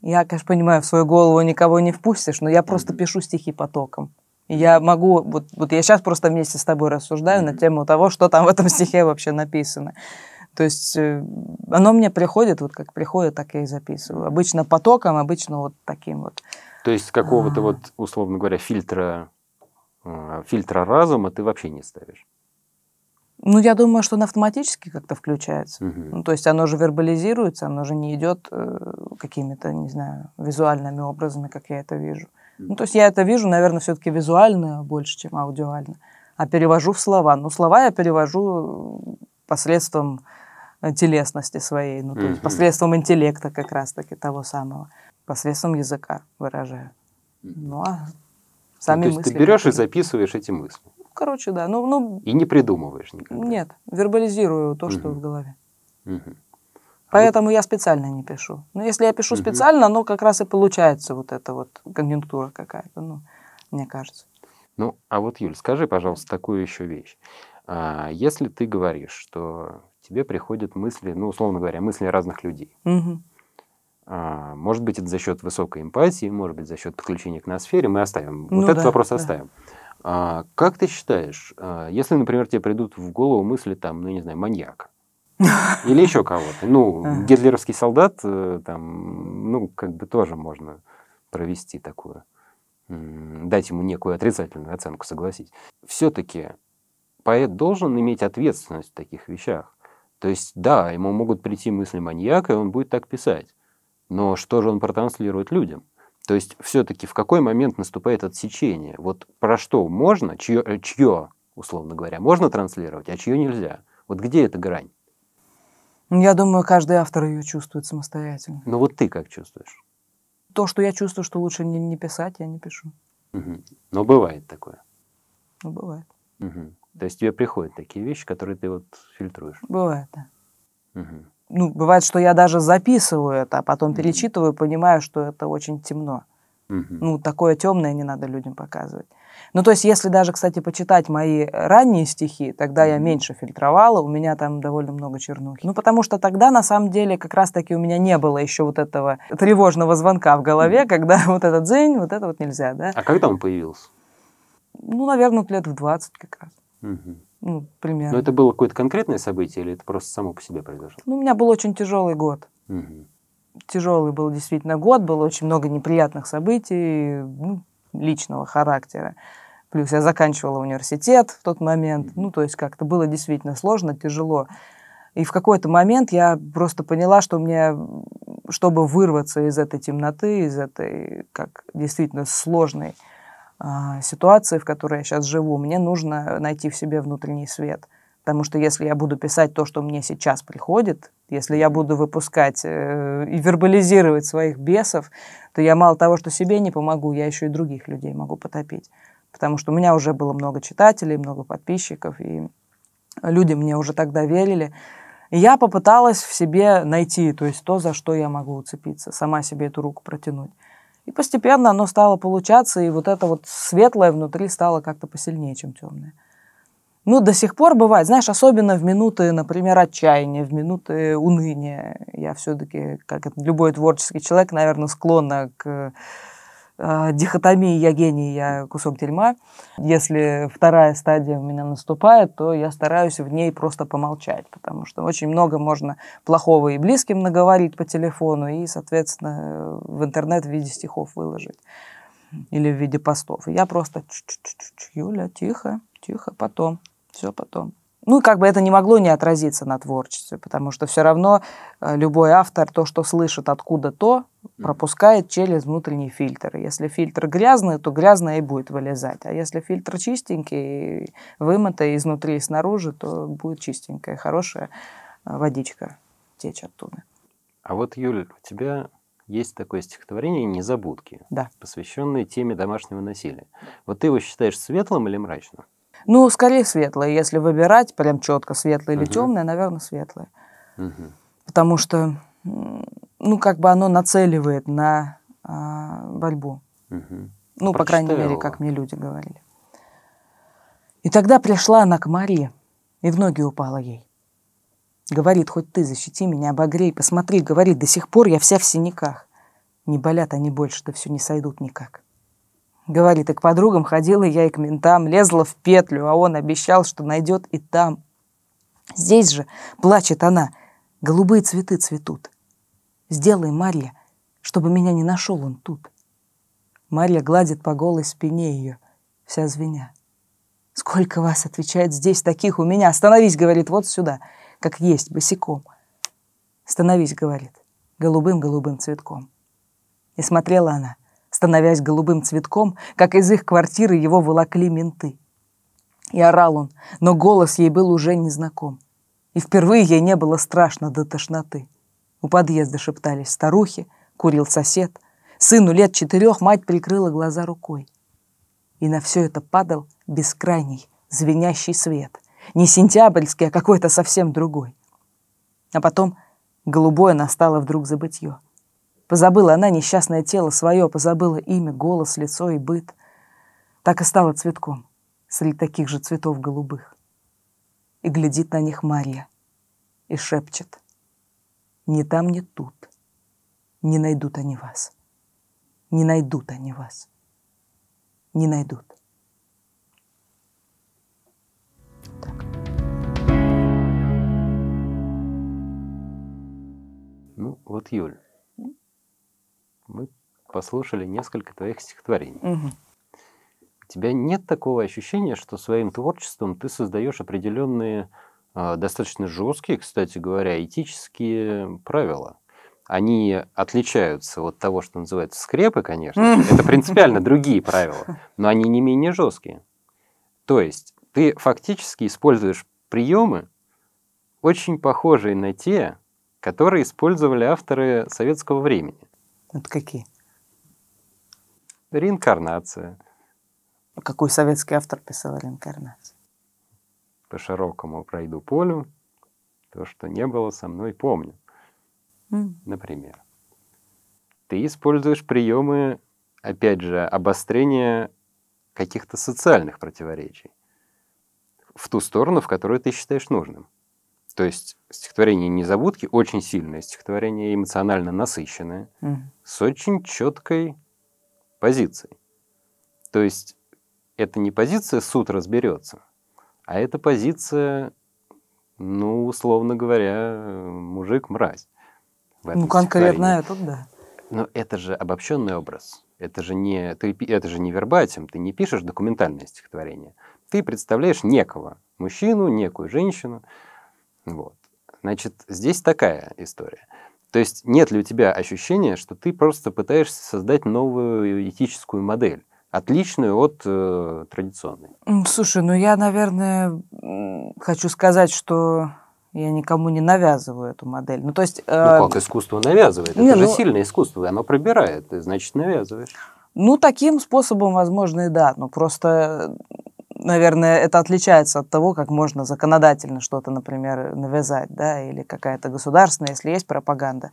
Я, конечно, понимаю, в свою голову никого не впустишь, но я просто mm-hmm. пишу стихи потоком. Я могу, вот, вот я сейчас просто вместе с тобой рассуждаю mm-hmm. на тему того, что там в этом стихе вообще написано. То есть э, оно мне приходит, вот как приходит, так я и записываю. Обычно потоком, обычно вот таким вот. То есть какого-то а... вот, условно говоря, фильтра, э, фильтра разума ты вообще не ставишь? Ну, я думаю, что он автоматически как-то включается. Угу. Ну, то есть оно же вербализируется, оно же не идет э, какими-то, не знаю, визуальными образами, как я это вижу. Ну, то есть я это вижу, наверное, все-таки визуально больше, чем аудиально. А перевожу в слова. Ну, слова я перевожу э, посредством Э, телесности своей, ну, то есть mm-hmm. посредством интеллекта как раз-таки того самого, посредством языка выражаю. Ну, а ну, сами ну, то есть мысли... ты берешь и записываешь эти мысли? Ну, короче, да. Ну, ну, и не придумываешь никогда? Нет, вербализирую то, mm-hmm. что в голове. Mm-hmm. Поэтому я специально не пишу. Но ну, если я пишу угу. специально, оно как раз и получается вот эта вот конъюнктура какая-то, ну, мне кажется. Ну, а вот, Юль, скажи, пожалуйста, такую еще вещь. А, если ты говоришь, что тебе приходят мысли, ну, условно говоря, мысли разных людей. Угу. А, может быть, это за счет высокой эмпатии, может быть, за счет подключения к ноосфере. Мы оставим. Ну, вот да, этот вопрос да. оставим. А, как ты считаешь, а, если, например, тебе придут в голову мысли, там, ну, не знаю, маньяка, или еще кого-то. Ну, ага. гитлеровский солдат, э, там, ну, как бы тоже можно провести такую, дать ему некую отрицательную оценку, согласись. Все-таки поэт должен иметь ответственность в таких вещах. То есть, да, ему могут прийти мысли маньяка, и он будет так писать. Но что же он протранслирует людям? То есть, все-таки в какой момент наступает отсечение? Вот про что можно, чье, э, чье, условно говоря, можно транслировать, а чье нельзя? Вот где эта грань? Ну, я думаю, каждый автор ее чувствует самостоятельно. Ну вот ты как чувствуешь? То, что я чувствую, что лучше не, не писать, я не пишу. Угу. Но бывает такое. Ну, бывает. Угу. То есть тебе приходят такие вещи, которые ты вот фильтруешь? Бывает, да. Угу. Ну, бывает, что я даже записываю это, а потом угу. перечитываю, понимаю, что это очень темно. Угу. Ну, такое темное не надо людям показывать. Ну, то есть, если даже, кстати, почитать мои ранние стихи, тогда я меньше фильтровала, у меня там довольно много чернухи. Ну, потому что тогда, на самом деле, как раз-таки у меня не было еще вот этого тревожного звонка в голове, когда вот этот дзень, вот это вот нельзя, да. А когда он появился? Ну, наверное, лет в 20 как раз. Угу. Ну, примерно. Но это было какое-то конкретное событие или это просто само по себе произошло? Ну, у меня был очень тяжелый год. Угу. Тяжелый был действительно год, было очень много неприятных событий ну, личного характера. Плюс я заканчивала университет в тот момент. Ну, то есть как-то было действительно сложно, тяжело. И в какой-то момент я просто поняла, что мне, чтобы вырваться из этой темноты, из этой как действительно сложной а, ситуации, в которой я сейчас живу, мне нужно найти в себе внутренний свет. Потому что если я буду писать то, что мне сейчас приходит, если я буду выпускать э, и вербализировать своих бесов, то я мало того, что себе не помогу, я еще и других людей могу потопить. Потому что у меня уже было много читателей, много подписчиков, и люди мне уже тогда верили. И я попыталась в себе найти, то есть то, за что я могу уцепиться, сама себе эту руку протянуть. И постепенно оно стало получаться, и вот это вот светлое внутри стало как-то посильнее, чем темное. Ну, до сих пор бывает, знаешь, особенно в минуты, например, отчаяния, в минуты уныния. Я все-таки, как любой творческий человек, наверное, склонна к а, дихотомии «я гений, я кусок дерьма». Если вторая стадия у меня наступает, то я стараюсь в ней просто помолчать, потому что очень много можно плохого и близким наговорить по телефону и, соответственно, в интернет в виде стихов выложить или в виде постов. И я просто Юля, тихо, тихо, потом, все потом. Ну, как бы это не могло не отразиться на творчестве, потому что все равно э, любой автор то, что слышит откуда-то, пропускает через внутренний фильтр. Если фильтр грязный, то грязное и будет вылезать. А если фильтр чистенький, вымытый изнутри и снаружи, то будет чистенькая, хорошая э, водичка течь оттуда. А вот, Юля, у тебя есть такое стихотворение «Незабудки», да. посвященное теме домашнего насилия. Вот ты его считаешь светлым или мрачным? Ну, скорее светлое, если выбирать прям четко светлое угу. или темное, наверное, светлое. Угу. Потому что, ну, как бы оно нацеливает на а, борьбу. Угу. Ну, по крайней мере, как мне люди говорили. И тогда пришла она к Марии и в ноги упала ей. Говорит, хоть ты защити меня, обогрей, посмотри, говорит, до сих пор я вся в синяках. Не болят они больше, да все не сойдут никак. Говорит, и к подругам ходила я, и к ментам, лезла в петлю, а он обещал, что найдет и там. Здесь же, плачет она, голубые цветы цветут. Сделай, Марья, чтобы меня не нашел он тут. Марья гладит по голой спине ее, вся звеня. «Сколько вас, — отвечает, — здесь таких у меня! Остановись, — говорит, — вот сюда, как есть, босиком!» «Становись, — говорит, — голубым-голубым цветком!» И смотрела она — становясь голубым цветком, как из их квартиры его волокли менты. И орал он, но голос ей был уже незнаком. И впервые ей не было страшно до тошноты. У подъезда шептались старухи, курил сосед. Сыну лет четырех мать прикрыла глаза рукой. И на все это падал бескрайний, звенящий свет. Не сентябрьский, а какой-то совсем другой. А потом голубое настало вдруг забытье. Позабыла она несчастное тело свое, позабыла имя, голос, лицо и быт. Так и стала цветком среди таких же цветов голубых. И глядит на них Марья и шепчет. «Не там, не тут. Не найдут они вас. Не найдут они вас. Не найдут». Так. Ну, вот Юль мы послушали несколько твоих стихотворений. Угу. У тебя нет такого ощущения, что своим творчеством ты создаешь определенные, а, достаточно жесткие, кстати говоря, этические правила? Они отличаются от того, что называется скрепы, конечно. Это принципиально другие правила, но они не менее жесткие. То есть ты фактически используешь приемы, очень похожие на те, которые использовали авторы советского времени. Это какие? Реинкарнация. Какой советский автор писал о реинкарнацию? По широкому пройду полю, то, что не было со мной, помню. Mm. Например. Ты используешь приемы, опять же, обострения каких-то социальных противоречий в ту сторону, в которую ты считаешь нужным. То есть стихотворение «Незабудки» очень сильное стихотворение, эмоционально насыщенное, mm. с очень четкой позицией. То есть это не позиция «суд разберется», а это позиция, ну, условно говоря, «мужик-мразь». Ну, конкретно этот, да. Но это же обобщенный образ. Это же не, ты, это же не вербатим, ты не пишешь документальное стихотворение. Ты представляешь некого мужчину, некую женщину, вот. Значит, здесь такая история. То есть нет ли у тебя ощущения, что ты просто пытаешься создать новую этическую модель? отличную от э, традиционной. Слушай, ну я, наверное, хочу сказать, что я никому не навязываю эту модель. Ну, то есть... Э, ну, как искусство навязывает? Не, это ну, сильное искусство, оно пробирает, значит, навязываешь. Ну, таким способом, возможно, и да. Но ну, просто наверное, это отличается от того, как можно законодательно что-то, например, навязать, да, или какая-то государственная, если есть пропаганда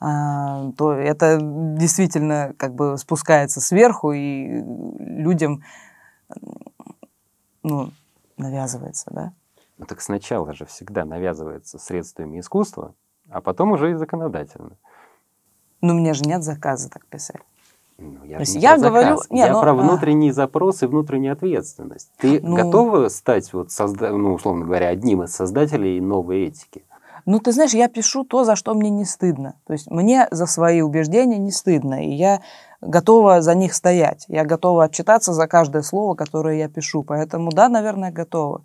а, то это действительно как бы спускается сверху и людям ну, навязывается, да? Ну, так сначала же всегда навязывается средствами искусства, а потом уже и законодательно. Ну, меня же нет заказа так писать. Ну, я То есть ну, я говорю, заказ. не, я но... Ну, про а. внутренний а... запрос и внутреннюю ответственность. Ты ну... готова стать вот созда... ну условно говоря одним из создателей новой этики? Ну, ты знаешь, я пишу то, за что мне не стыдно. То есть мне за свои убеждения не стыдно, и я готова за них стоять. Я готова отчитаться за каждое слово, которое я пишу. Поэтому, да, наверное, готова.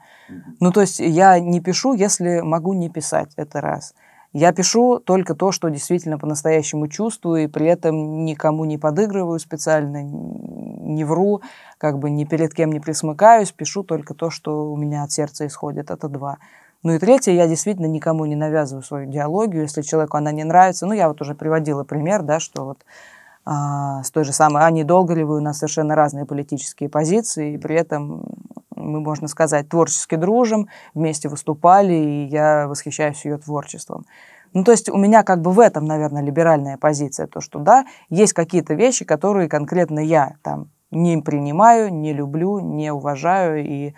Ну, то есть я не пишу, если могу не писать, это раз. Я пишу только то, что действительно по-настоящему чувствую, и при этом никому не подыгрываю специально, не вру, как бы ни перед кем не присмыкаюсь, пишу только то, что у меня от сердца исходит. Это два. Ну и третье, я действительно никому не навязываю свою идеологию, если человеку она не нравится. Ну, я вот уже приводила пример, да, что вот а, с той же самой Аней Долголевой у нас совершенно разные политические позиции, и при этом мы, можно сказать, творчески дружим, вместе выступали, и я восхищаюсь ее творчеством. Ну, то есть у меня как бы в этом, наверное, либеральная позиция, то, что да, есть какие-то вещи, которые конкретно я там не принимаю, не люблю, не уважаю и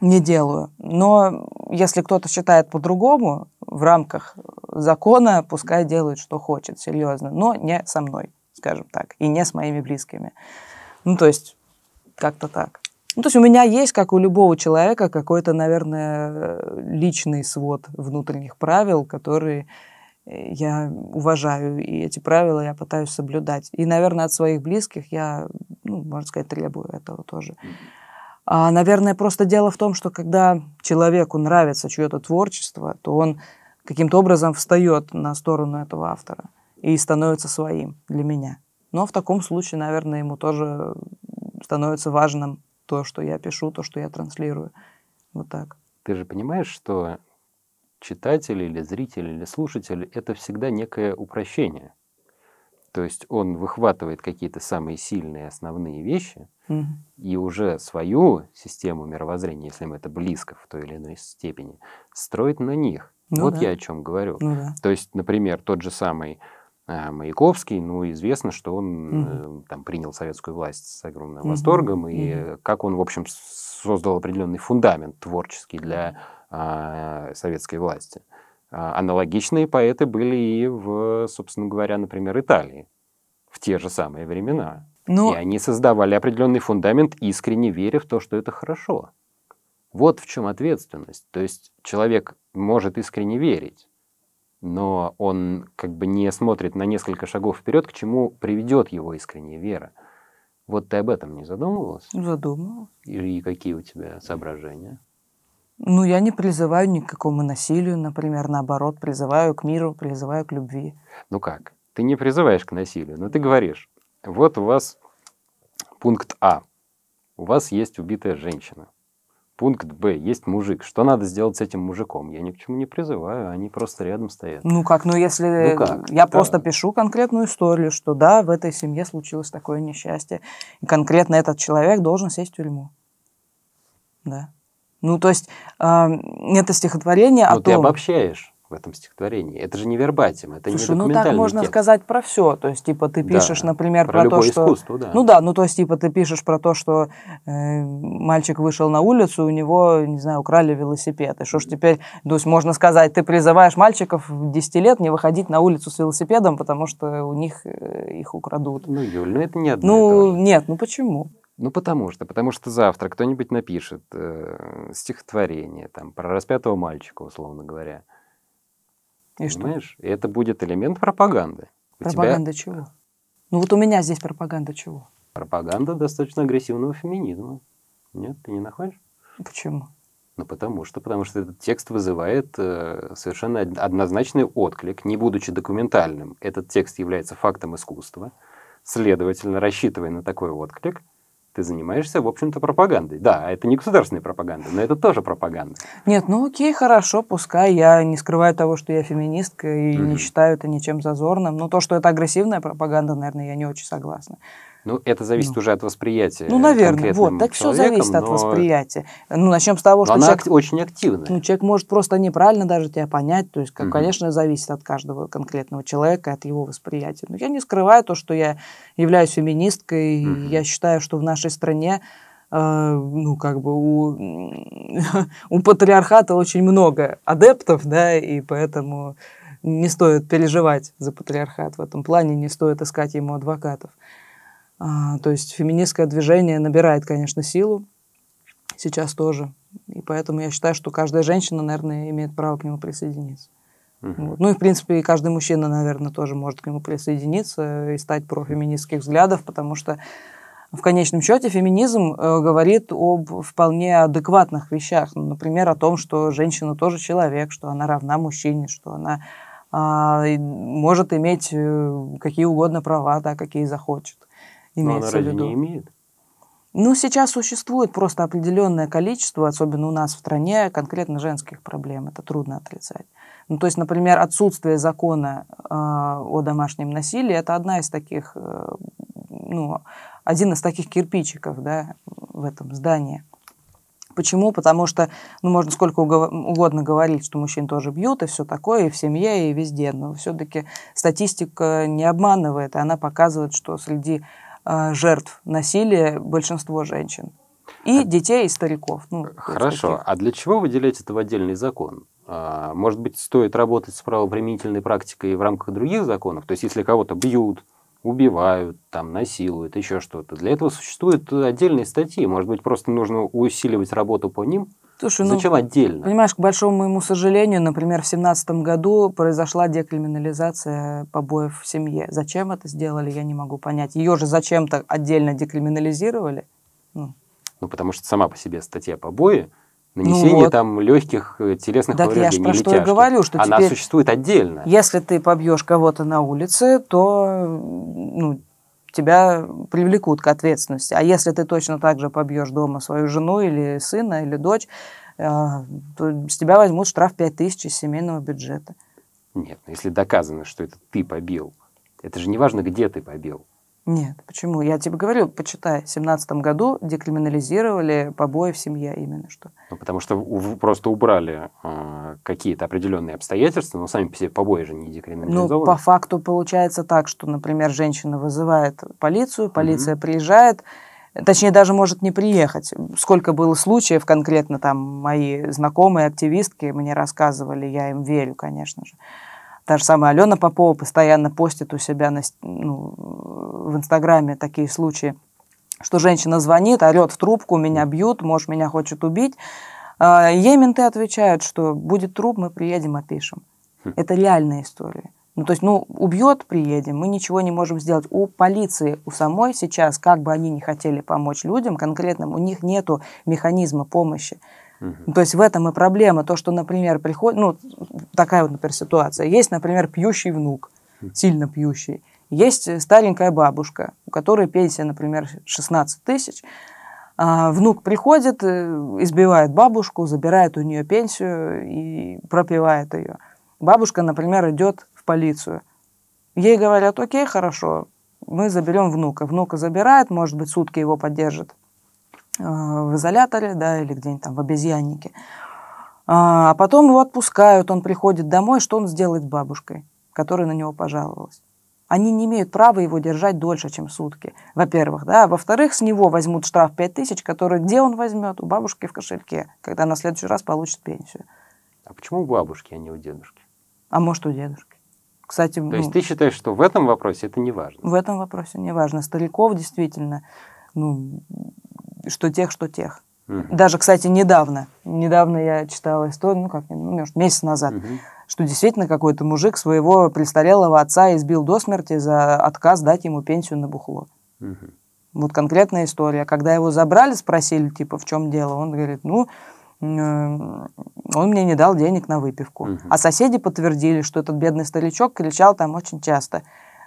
не делаю. Но если кто-то считает по-другому, в рамках закона пускай делают, что хочет, серьезно, но не со мной, скажем так, и не с моими близкими. Ну, то есть как-то так. Ну, то есть у меня есть, как у любого человека, какой-то, наверное, личный свод внутренних правил, которые э, я уважаю, и эти правила я пытаюсь соблюдать. И, наверное, от своих близких я, ну, можно сказать, требую этого тоже. А, наверное, просто дело в том, что когда человеку нравится чье-то творчество, то он каким-то образом встает на сторону этого автора и становится своим для меня. Но в таком случае, наверное, ему тоже становится важным то, что я пишу, то, что я транслирую. Вот так. Ты же понимаешь, что читатель или зритель или слушатель — это всегда некое упрощение. То есть он выхватывает какие-то самые сильные основные вещи угу. и уже свою систему мировоззрения, если ему это близко в той или иной степени, строит на них. Ну вот да. я о чем говорю. Ну да. То есть, например, тот же самый а, Маяковский, ну, известно, что он mm-hmm. там принял советскую власть с огромным mm-hmm. восторгом, и mm-hmm. как он, в общем, создал определенный фундамент творческий для э, советской власти. А, аналогичные поэты были и в, собственно говоря, например, Италии в те же самые времена. Но... И ну они создавали определенный фундамент, искренне веря в то, что это хорошо. Вот в чем ответственность. То есть человек может искренне верить, но он как бы не смотрит на несколько шагов вперед, к чему приведет его искренняя вера. Вот ты об этом не задумывалась? Задумывалась. И, какие у тебя соображения? Ну, я не призываю ни к какому насилию, например, наоборот, призываю к миру, призываю к любви. Ну как? Ты не призываешь к насилию, но ты говоришь, вот у вас пункт А, у вас есть убитая женщина, Пункт Б. Есть мужик. Что надо сделать с этим мужиком? Я ни к чему не призываю, они просто рядом стоят. Ну как, ну если ну как? я да. просто пишу конкретную историю, что да, в этой семье случилось такое несчастье, и конкретно этот человек должен сесть в тюрьму. Да. Ну то есть э, это стихотворение ну, о ты том... обобщаешь в этом стихотворении. Это же не вербатим, это Слушай, не ну так можно текст. сказать про все. То есть, типа, ты пишешь, да, например, про, про то, что... искусство, да. Ну да, ну то есть, типа, ты пишешь про то, что э, мальчик вышел на улицу, у него, не знаю, украли велосипед. И что ж теперь, то есть, можно сказать, ты призываешь мальчиков 10 лет не выходить на улицу с велосипедом, потому что у них э, их украдут. Ну, Юль, ну это не одно Ну, нет, ну почему? Ну, потому что. Потому что завтра кто-нибудь напишет э, стихотворение там, про распятого мальчика, условно говоря. И понимаешь? что? И это будет элемент пропаганды. Пропаганда тебя... чего? Ну вот у меня здесь пропаганда чего? Пропаганда достаточно агрессивного феминизма. Нет, ты не находишь? Почему? Ну потому что, потому что этот текст вызывает э, совершенно однозначный отклик, не будучи документальным. Этот текст является фактом искусства, следовательно, рассчитывая на такой отклик, ты занимаешься, в общем-то, пропагандой. Да, это не государственная пропаганда, но это тоже пропаганда. Нет, ну окей, хорошо, пускай. Я не скрываю того, что я феминистка и угу. не считаю это ничем зазорным. Но ну, то, что это агрессивная пропаганда, наверное, я не очень согласна. Ну, это зависит ну. уже от восприятия. Ну, наверное, вот, так все зависит но... от восприятия. Ну, начнем с того, что она человек... очень активная. Ну, человек может просто неправильно даже тебя понять, то есть, как, угу. конечно, зависит от каждого конкретного человека, от его восприятия. Но я не скрываю то, что я являюсь феминисткой, угу. я считаю, что в нашей стране э, ну, как бы у, у патриархата очень много адептов, да, и поэтому не стоит переживать за патриархат в этом плане, не стоит искать ему адвокатов. А, то есть феминистское движение набирает, конечно, силу сейчас тоже. И поэтому я считаю, что каждая женщина, наверное, имеет право к нему присоединиться. Вот. Ну и, в принципе, и каждый мужчина, наверное, тоже может к нему присоединиться и стать профеминистских взглядов, потому что в конечном счете феминизм э, говорит об вполне адекватных вещах. Ну, например, о том, что женщина тоже человек, что она равна мужчине, что она э, может иметь э, какие угодно права, да, какие захочет имеется Но она в виду. не имеет? Ну, сейчас существует просто определенное количество, особенно у нас в стране, конкретно женских проблем. Это трудно отрицать. Ну, то есть, например, отсутствие закона э, о домашнем насилии – это одна из таких, э, ну, один из таких кирпичиков да, в этом здании. Почему? Потому что, ну, можно сколько угодно говорить, что мужчин тоже бьют, и все такое, и в семье, и везде. Но все-таки статистика не обманывает, и она показывает, что среди а, жертв насилия большинство женщин. И а... детей, и стариков. Ну, Хорошо. Таких. А для чего выделять это в отдельный закон? А, может быть, стоит работать с правоприменительной практикой в рамках других законов? То есть, если кого-то бьют, убивают, там, насилуют, еще что-то. Для этого существуют отдельные статьи. Может быть, просто нужно усиливать работу по ним? Слушай, ну, Зачем ну, отдельно? Понимаешь, к большому моему сожалению, например, в семнадцатом году произошла декриминализация побоев в семье. Зачем это сделали, я не могу понять. Ее же зачем-то отдельно декриминализировали. Ну. ну, потому что сама по себе статья побои – нанесение ну вот. там легких э, телесных так повреждений. Так я же про что и говорю, что Она теперь, существует отдельно. Если ты побьешь кого-то на улице, то ну, тебя привлекут к ответственности. А если ты точно так же побьешь дома свою жену или сына, или дочь, э, то с тебя возьмут штраф 5 тысяч из семейного бюджета. Нет, но ну, если доказано, что это ты побил, это же не важно, где ты побил. Нет, почему? Я тебе говорю, почитай, в семнадцатом году декриминализировали побои в семье именно что. Ну, потому что просто убрали э, какие-то определенные обстоятельства, но сами по себе побои же не ну, декриминализованы. Ну, по факту получается так, что, например, женщина вызывает полицию, полиция угу. приезжает, точнее, даже может не приехать. Сколько было случаев, конкретно там мои знакомые активистки мне рассказывали, я им верю, конечно же. Та же самая Алена Попова постоянно постит у себя на, ну, в Инстаграме такие случаи, что женщина звонит, орет в трубку, меня бьют, муж меня хочет убить. А, ей менты отвечают, что будет труп, мы приедем, опишем. Хм. Это реальная история. Ну, то есть, ну, убьет, приедем, мы ничего не можем сделать. У полиции, у самой сейчас, как бы они не хотели помочь людям конкретным, у них нет механизма помощи. Угу. То есть в этом и проблема. То, что, например, приходит, ну, такая вот, например, ситуация. Есть, например, пьющий внук, хм. сильно пьющий. Есть э, старенькая бабушка, у которой пенсия, например, 16 тысяч. А, внук приходит, э, избивает бабушку, забирает у нее пенсию и пропивает ее. Бабушка, например, идет в полицию. Ей говорят, окей, хорошо, мы заберем внука. Внука забирает, может быть, сутки его поддержит э, в изоляторе, да, или где-нибудь там в обезьяннике. А, а потом его отпускают, он приходит домой, что он сделает с бабушкой, которая на него пожаловалась? они не имеют права его держать дольше, чем сутки, во-первых. Да? Во-вторых, с него возьмут штраф 5 тысяч, который где он возьмет? У бабушки в кошельке, когда на следующий раз получит пенсию. А почему у бабушки, а не у дедушки? А может, у дедушки. Кстати, То ну, есть ты считаешь, что в этом вопросе это не важно? В этом вопросе не важно. Стариков действительно, ну, что тех, что тех. Угу. Даже, кстати, недавно, недавно я читала историю, ну как, ну, может, месяц назад, угу что действительно какой-то мужик своего престарелого отца избил до смерти за отказ дать ему пенсию на бухло. Угу. Вот конкретная история. Когда его забрали, спросили, типа, в чем дело, он говорит, ну, э, он мне не дал денег на выпивку. Угу. А соседи подтвердили, что этот бедный старичок кричал там очень часто.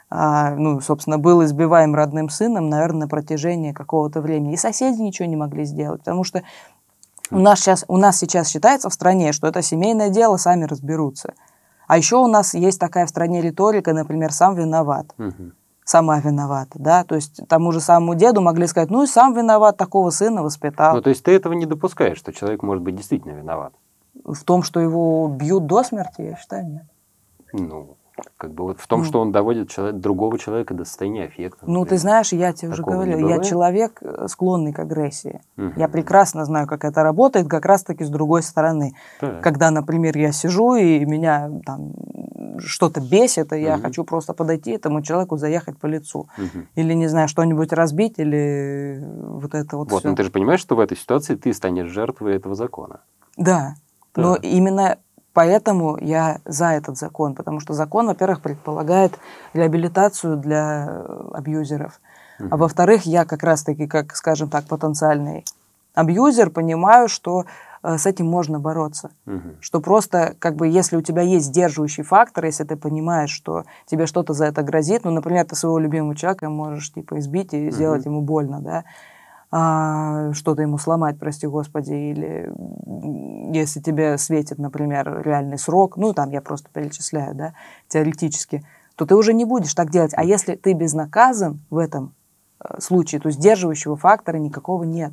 А, ну, собственно, был избиваем родным сыном, наверное, на протяжении какого-то времени. И соседи ничего не могли сделать, потому что у нас, сейчас, у нас сейчас считается в стране, что это семейное дело, сами разберутся. А еще у нас есть такая в стране риторика, например, сам виноват. Угу. Сама виновата, да, то есть тому же самому деду могли сказать, ну и сам виноват, такого сына воспитал. Ну, то есть ты этого не допускаешь, что человек может быть действительно виноват? В том, что его бьют до смерти, я считаю, нет. Ну, как бы вот в том, ну. что он доводит человек, другого человека до состояния эффекта. Ну, ты знаешь, я тебе уже говорила, я человек, э, склонный к агрессии. Угу. Я прекрасно знаю, как это работает, как раз-таки с другой стороны. Да. Когда, например, я сижу, и меня там что-то бесит, и угу. я хочу просто подойти этому человеку, заехать по лицу. Угу. Или, не знаю, что-нибудь разбить, или вот это вот Вот, все. но ну, ты же понимаешь, что в этой ситуации ты станешь жертвой этого закона. Да. Да. Но именно Поэтому я за этот закон, потому что закон, во-первых, предполагает реабилитацию для э, абьюзеров. Mm-hmm. А во-вторых, я как раз-таки, как, скажем так, потенциальный абьюзер, понимаю, что э, с этим можно бороться. Угу. Что просто, как бы, если у тебя есть сдерживающий фактор, если ты понимаешь, что тебе что-то за это грозит, ну, например, ты своего любимого человека можешь, типа, избить и угу. сделать ему больно, да, а, что-то ему сломать, прости господи, или если тебе светит, например, реальный срок, ну, там я просто перечисляю, да, теоретически, то ты уже не будешь так делать. А если ты безнаказан в этом э, случае, то сдерживающего фактора никакого нет.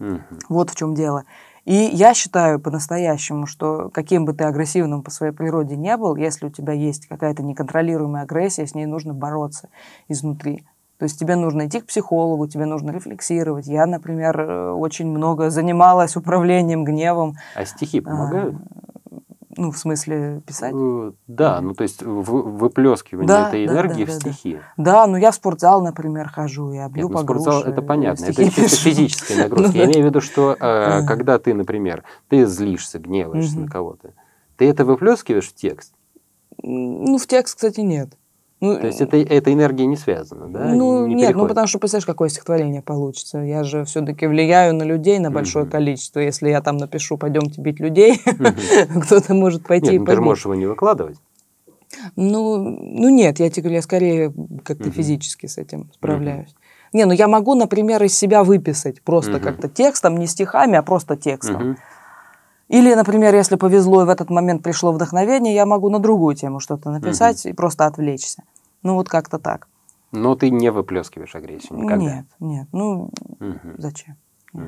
Угу. Вот в чем дело. И я считаю по-настоящему, что каким бы ты агрессивным по своей природе не был, если у тебя есть какая-то неконтролируемая агрессия, с ней нужно бороться изнутри. То есть тебе нужно идти к психологу, тебе нужно рефлексировать. Я, например, э, очень много занималась управлением гневом. А стихи а, помогают? Ну, в смысле писать? Э, да, ну то есть выплескивание да, этой энергии да, да, в стихи. Да. да, ну я в спортзал, например, хожу, я бью Нет, по ну, спортзал, груши, это понятно, это чисто физическая нагрузка. Ну, я имею в виду, что э, когда ты, например, ты злишься, гневаешься на кого-то, ты это выплескиваешь в текст? Ну, в текст, кстати, нет. Ну, То есть это, эта энергия не связана, да? Ну, не нет, ну, переходит. ну потому что представляешь, какое стихотворение получится. Я же все-таки влияю на людей, на большое mm-hmm. количество. Если я там напишу «пойдемте бить людей», mm-hmm. кто-то может пойти нет, и ну, ты же можешь его не выкладывать. Ну, ну нет, я тебе говорю, я скорее как-то mm-hmm. физически с этим справляюсь. Не, ну я могу, например, из себя выписать просто как-то текстом, не стихами, а просто текстом. Или, например, если повезло и в этот момент пришло вдохновение, я могу на другую тему что-то написать и просто отвлечься. Ну вот как-то так. Но ты не выплескиваешь агрессию никогда? Нет, нет. Ну угу. зачем? Угу.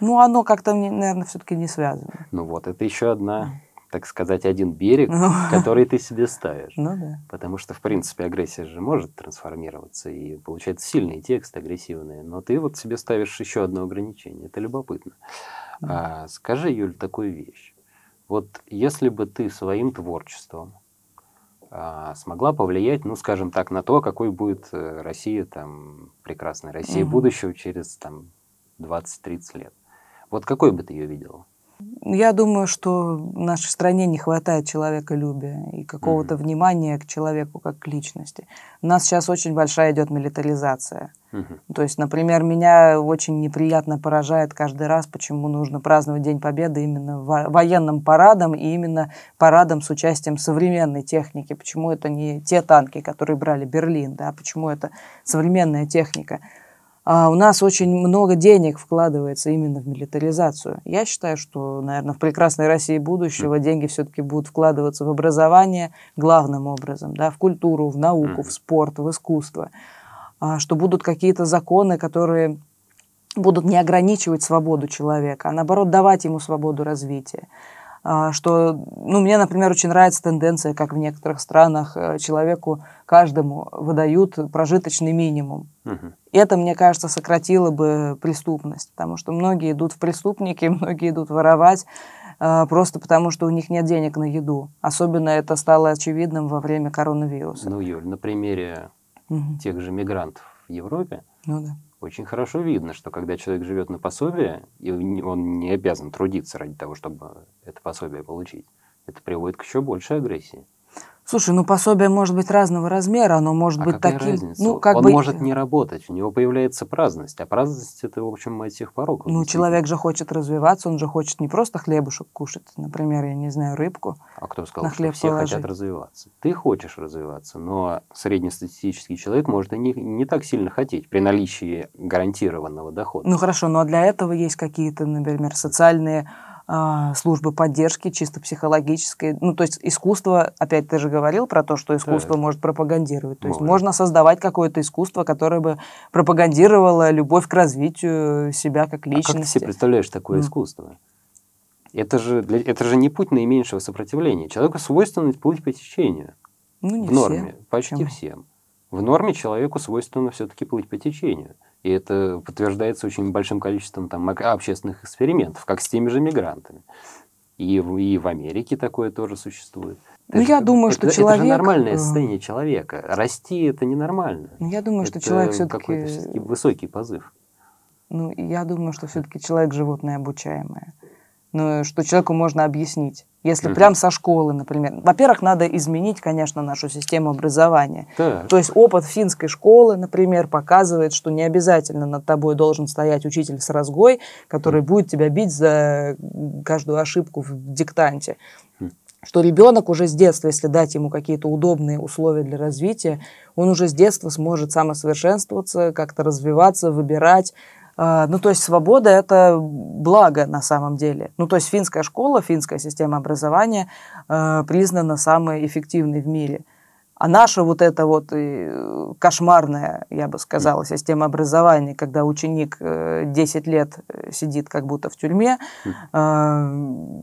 Ну оно как-то, наверное, все-таки не связано. Ну вот, это еще одна так сказать, один берег, ну, который ты себе ставишь. Ну да. Потому что, в принципе, агрессия же может трансформироваться и получается сильные тексты, агрессивные. Но ты вот себе ставишь еще одно ограничение. Это любопытно. Да. А, скажи, Юль, такую вещь. Вот если бы ты своим творчеством а, смогла повлиять, ну, скажем так, на то, какой будет э, Россия, там, прекрасная Россия угу. будущего через, там, 20-30 лет. Вот какой бы ты ее видела? Я думаю, что в нашей стране не хватает человеколюбия и какого-то mm внимания к человеку как к личности. У нас сейчас очень большая идет милитаризация. mm То есть, например, меня очень неприятно поражает каждый раз, почему нужно праздновать День Победы именно военным парадом и именно парадом с участием современной техники. Почему это не те танки, которые брали Берлин, да? Почему это современная техника? А у нас очень много денег вкладывается именно в милитаризацию. Я считаю, что, наверное, в прекрасной России будущего деньги все-таки будут вкладываться в образование главным образом, да, в культуру, в науку, в спорт, в искусство. А, что будут какие-то законы, которые будут не ограничивать свободу человека, а наоборот давать ему свободу развития а, что, ну, мне, например, очень нравится тенденция, как в некоторых странах э, человеку каждому выдают прожиточный минимум. Угу. Это, мне кажется, сократило бы преступность, потому что многие идут в преступники, многие идут воровать, а, просто потому, что у них нет денег на еду. Особенно это стало очевидным во время коронавируса. Ну, Юль, на примере угу. тех же мигрантов в Европе ну, да. очень хорошо видно, что когда человек живет на пособие, и он не обязан трудиться ради того, чтобы это пособие получить, это приводит к еще большей агрессии. Слушай, ну пособие может быть разного размера, оно может а быть таким. Разница? Ну, как Он бы... может не работать, у него появляется праздность. А праздность это, в общем, мать всех пороков. Ну, человек же хочет развиваться, он же хочет не просто хлебушек кушать, например, я не знаю, рыбку. А кто сказал, на хлеб что все положить? хотят развиваться? Ты хочешь развиваться, но среднестатистический человек может и не, не так сильно хотеть при наличии гарантированного дохода. Ну хорошо, но для этого есть какие-то, например, социальные а, службы поддержки, чисто психологической. Ну, то есть искусство, опять ты же говорил про то, что искусство да. может пропагандировать. То может. есть можно создавать какое-то искусство, которое бы пропагандировало любовь к развитию себя как личности. А как ты себе представляешь такое mm. искусство? Это же, для, это же не путь наименьшего сопротивления. Человеку свойственно путь по течению. Ну, не в норме. Все. Почти Почему? всем. В норме человеку свойственно все-таки плыть по течению. И это подтверждается очень большим количеством там, общественных экспериментов, как с теми же мигрантами. И, в, и в Америке такое тоже существует. ну, же, я думаю, это, что это, человек... Это же нормальное э, состояние человека. Расти – это ненормально. Я думаю, это что человек все-таки... какой все высокий позыв. Ну, я думаю, что все-таки ну, человек – животное обучаемое ну, что человеку можно объяснить. Если прям со школы, например. Во-первых, надо изменить, конечно, нашу систему образования. Так. То есть опыт финской школы, например, показывает, что не обязательно над тобой должен стоять учитель с разгой, который mm будет тебя бить за каждую ошибку в диктанте. mm Что ребенок уже с детства, если дать ему какие-то удобные условия для развития, он уже с детства сможет самосовершенствоваться, как-то развиваться, выбирать а, ну, то есть свобода – это благо на самом деле. Ну, то есть финская школа, финская система образования а, признана самой эффективной в мире – а наша вот эта вот э, кошмарная, я бы сказала, система образования, когда ученик 10 э, лет э, сидит как будто в тюрьме, а,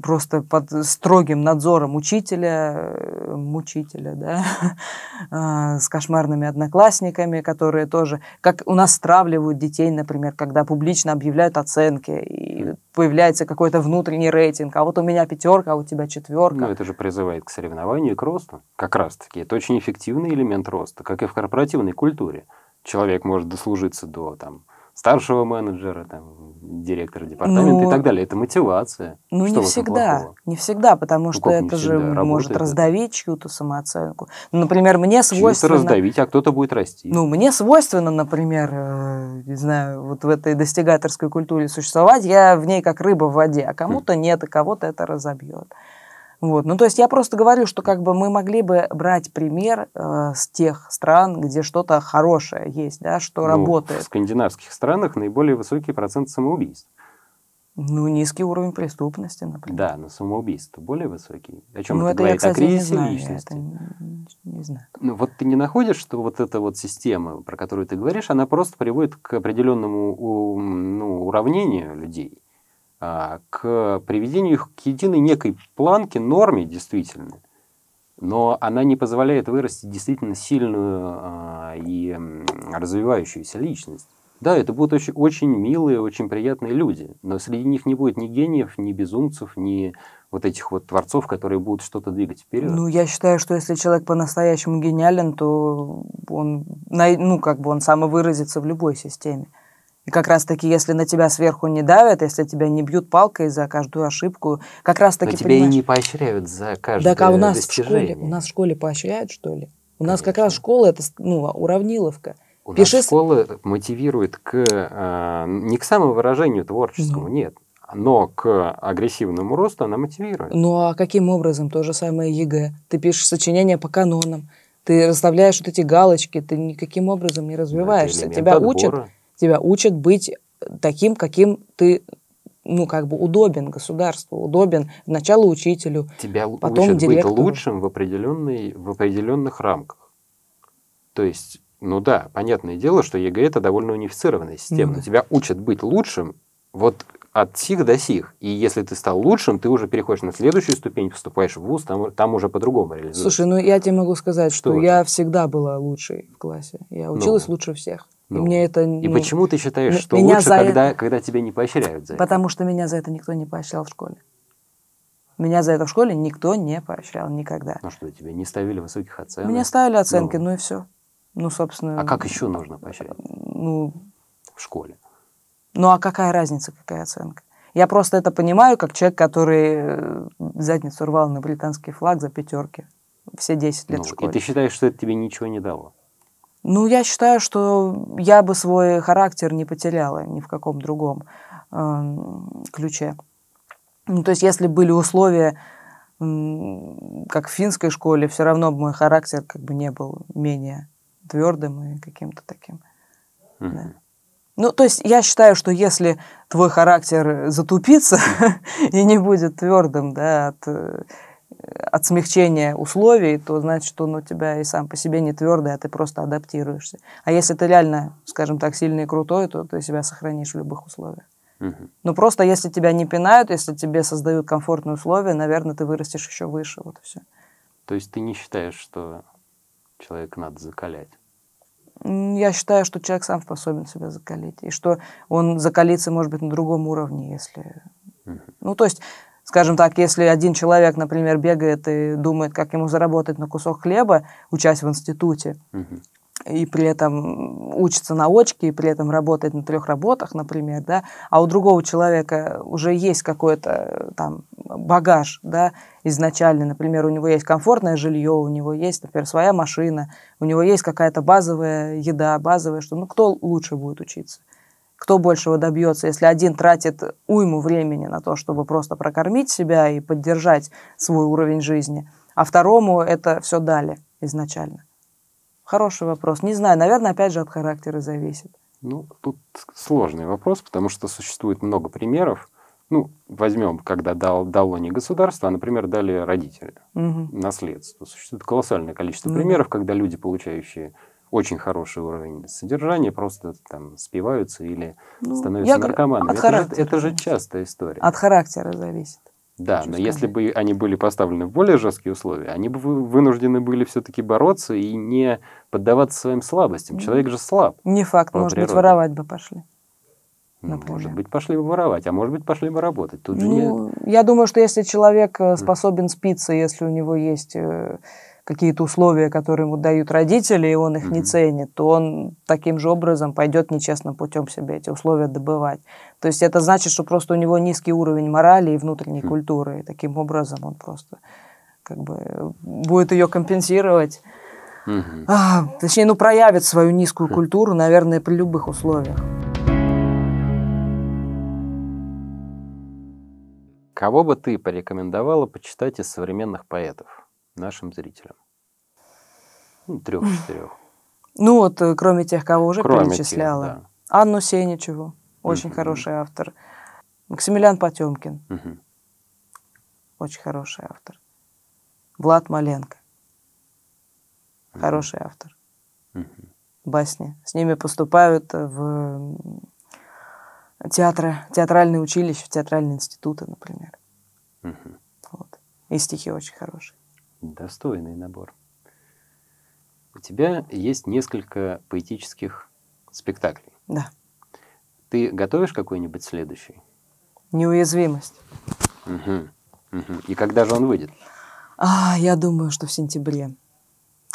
просто под строгим надзором учителя, мучителя, да, а, с кошмарными одноклассниками, которые тоже, как у нас стравливают детей, например, когда публично объявляют оценки, и появляется какой-то внутренний рейтинг, а вот у меня пятерка, а у тебя четверка. Ну, это же призывает к соревнованию и к росту. Как раз-таки. Это очень эффективный элемент роста, как и в корпоративной культуре. Человек может дослужиться до там, старшего менеджера, там, директора департамента ну, и так далее. Это мотивация. Ну, что не всегда. Плохого? Не всегда, потому ну, что это же работает, может раздавить чью-то самооценку. Ну, например, мне свойственно... Чью-то раздавить, а кто-то будет расти. Ну, мне свойственно, например, э, не знаю, вот в этой достигаторской культуре существовать, я в ней как рыба в воде, а кому-то хм. нет, и кого-то это разобьет. Вот. Ну, то есть я просто говорю, что как бы мы могли бы брать пример э, с тех стран, где что-то хорошее есть, да, что ну, работает. В скандинавских странах наиболее высокий процент самоубийств. Ну, низкий уровень преступности, например. Да, но самоубийство более высокий. О чем ну, это, это говорит? Я, кстати, о кризисе не знаю, личности. это не знаю. Ну, вот ты не находишь, что вот эта вот система, про которую ты говоришь, она просто приводит к определенному ну, уравнению людей? А, к приведению их к единой некой планке, норме действительно, но она не позволяет вырасти действительно сильную а, и развивающуюся личность. Да, это будут очень, очень милые, очень приятные люди, но среди них не будет ни гениев, ни безумцев, ни вот этих вот творцов, которые будут что-то двигать вперед. Ну, я считаю, что если человек по-настоящему гениален, то он, ну, как бы он выразится в любой системе. И как раз-таки, если на тебя сверху не давят, если тебя не бьют палкой за каждую ошибку, как раз-таки... тебя понимаешь... и не поощряют за каждое Так, а у нас, достижение. в школе, у нас в школе поощряют, что ли? У Конечно. нас как раз школа, это ну, уравниловка. У Пиши... нас школа мотивирует к, э, не к самовыражению творческому, mm. нет, но к агрессивному росту она мотивирует. Ну а каким образом? То же самое ЕГЭ. Ты пишешь сочинения по канонам, ты расставляешь вот эти галочки, ты никаким образом не ну, развиваешься. Тебя отбора. учат тебя учат быть таким, каким ты ну, как бы удобен государству, удобен сначала учителю, Тебя потом учат директору. быть лучшим в, определенной, в определенных рамках. То есть, ну да, понятное дело, что ЕГЭ это довольно унифицированная система, mm-hmm. Ну но тебя учат быть лучшим вот от сих до сих. И если ты стал лучшим, ты уже переходишь на следующую ступень, поступаешь в ВУЗ, там, там уже по-другому реализуется. Слушай, ну я тебе могу сказать, что, что я всегда была лучшей в классе. Я ну училась ну. лучше всех. Ну, и мне это не... И почему ты считаешь, что меня лучше, за когда, это... когда тебя не поощряют за Потому это? что меня за это никто не поощрял в школе. Меня за это в школе никто не поощрял никогда. Ну что, тебе не ставили высоких оценок? Мне ставили оценки, ну, ну и все. Ну, собственно... А как еще нужно поощрять? Ну... В школе. Ну, а какая разница, какая оценка? Я просто это понимаю, как человек, который э, задницу рвал на британский флаг за пятерки все 10 лет ну, в школе. И ты считаешь, что это тебе ничего не дало? Ну, я считаю, что я бы свой характер не потеряла ни в каком другом э, ключе. Ну, то есть, если были условия, как в финской школе, все равно мой характер как бы не был менее твердым и каким-то таким. Mm-hmm. Да. Ну, то есть я считаю, что если твой характер затупится и не будет твердым, да, от э, от смягчения условий, то значит, что он у тебя и сам по себе не твердый, а ты просто адаптируешься. А если ты реально, скажем так, сильный и крутой, то ты себя сохранишь в любых условиях. Но ну, просто если тебя не пинают, если тебе создают комфортные условия, наверное, ты вырастешь еще выше. Вот и все. То есть ты не считаешь, что человек надо закалять? Я считаю, что человек сам способен себя закалить. И что он закалится, может быть, на другом уровне, если... Угу. Ну, то есть скажем так, если один человек, например, бегает и думает, как ему заработать на кусок хлеба, учась в институте, угу. и при этом учится на очке, и при этом работает на трех работах, например, да, а у другого человека уже есть какой-то э, там багаж, да, изначально, например, у него есть комфортное жилье, у него есть, например, своя машина, у него есть какая-то базовая еда, базовая, что, ну, кто лучше будет учиться? кто большего добьется, если один тратит уйму времени на то, чтобы просто прокормить себя и поддержать свой уровень жизни, а второму это все дали изначально? Хороший вопрос. Не знаю, наверное, опять же от характера зависит. Ну, тут сложный вопрос, потому что существует много примеров. Ну, возьмем, когда дал, дало не государство, а, например, дали родители угу. наследство. Существует колоссальное количество угу. примеров, когда люди, получающие очень хороший уровень содержания, просто там спиваются или ну, становятся я наркоманами. От это, характера. же, это же частая история. От характера зависит. Да, но сказать. если бы они были поставлены в более жесткие условия, они бы вынуждены были все-таки бороться и не поддаваться своим слабостям. Ну, человек же слаб. Не факт, может природе. быть, воровать бы пошли. Ну, например. Может быть, пошли бы воровать, а может быть, пошли бы работать. Тут ну, же не... Я думаю, что если человек э, способен спиться, если у него есть э, какие-то условия, которые ему дают родители, и он их mm-hmm. не ценит, то он таким же образом пойдет нечестным путем себе эти условия добывать. То есть это значит, что просто у него низкий уровень морали и внутренней mm-hmm. культуры, и таким образом он просто как бы будет ее компенсировать. Mm-hmm. А, точнее, ну, проявит свою низкую mm-hmm. культуру, наверное, при любых условиях. Кого бы ты порекомендовала почитать из современных поэтов? нашим зрителям? Ну, трех-четырех. Ну вот, э, кроме тех, кого уже кроме перечисляла. Тех, да. Анну Сеничеву, очень угу. хороший автор. Максимилиан Потемкин, угу. очень хороший автор. Влад Маленко, угу. хороший автор. Угу. Басни. С ними поступают э, в театры, театральные училища, в театральные институты, например. Угу. Вот. И стихи очень хорошие достойный набор. У тебя есть несколько поэтических спектаклей. Да. Ты готовишь какой-нибудь следующий? Неуязвимость. Угу. Угу. И когда же он выйдет? А, я думаю, что в сентябре.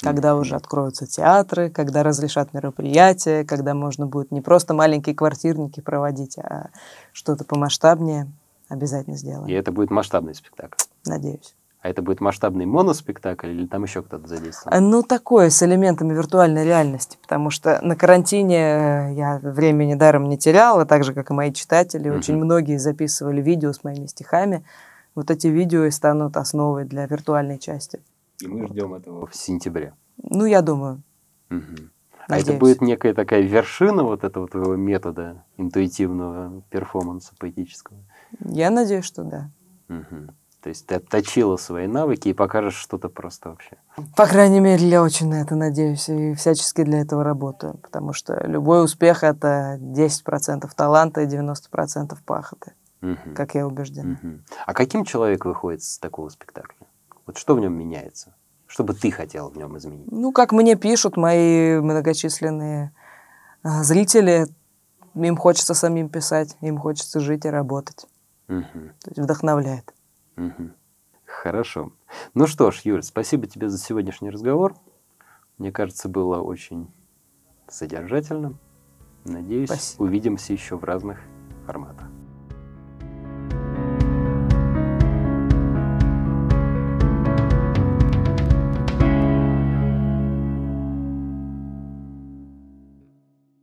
Когда уже откроются театры, когда разрешат мероприятия, когда можно будет не просто маленькие квартирники проводить, а что-то помасштабнее обязательно сделаем. И это будет масштабный спектакль. Надеюсь а это будет масштабный моноспектакль или там еще кто-то задействован? Э, ну, такое, с элементами виртуальной реальности, потому что на карантине э, я времени даром не теряла, так же, как и мои читатели. Угу. Очень многие записывали видео с моими стихами. Вот эти видео и станут основой для виртуальной части. И мы вот. ждем этого в сентябре. Ну, я думаю. Угу. Надеюсь. А это будет некая такая вершина вот этого твоего метода интуитивного перформанса поэтического? Я надеюсь, что да. Угу. То есть ты отточила свои навыки и покажешь что-то просто вообще. По крайней мере, я очень на это надеюсь и всячески для этого работаю, потому что любой успех — это 10% таланта и 90% пахоты, угу. как я убеждена. Угу. А каким человек выходит с такого спектакля? Вот что в нем меняется? Что бы ты хотела в нем изменить? Ну, как мне пишут мои многочисленные а, зрители, им хочется самим писать, им хочется жить и работать. Угу. То есть вдохновляет. Угу. Хорошо. Ну что ж, Юль, спасибо тебе за сегодняшний разговор. Мне кажется, было очень содержательно. Надеюсь, спасибо. увидимся еще в разных форматах.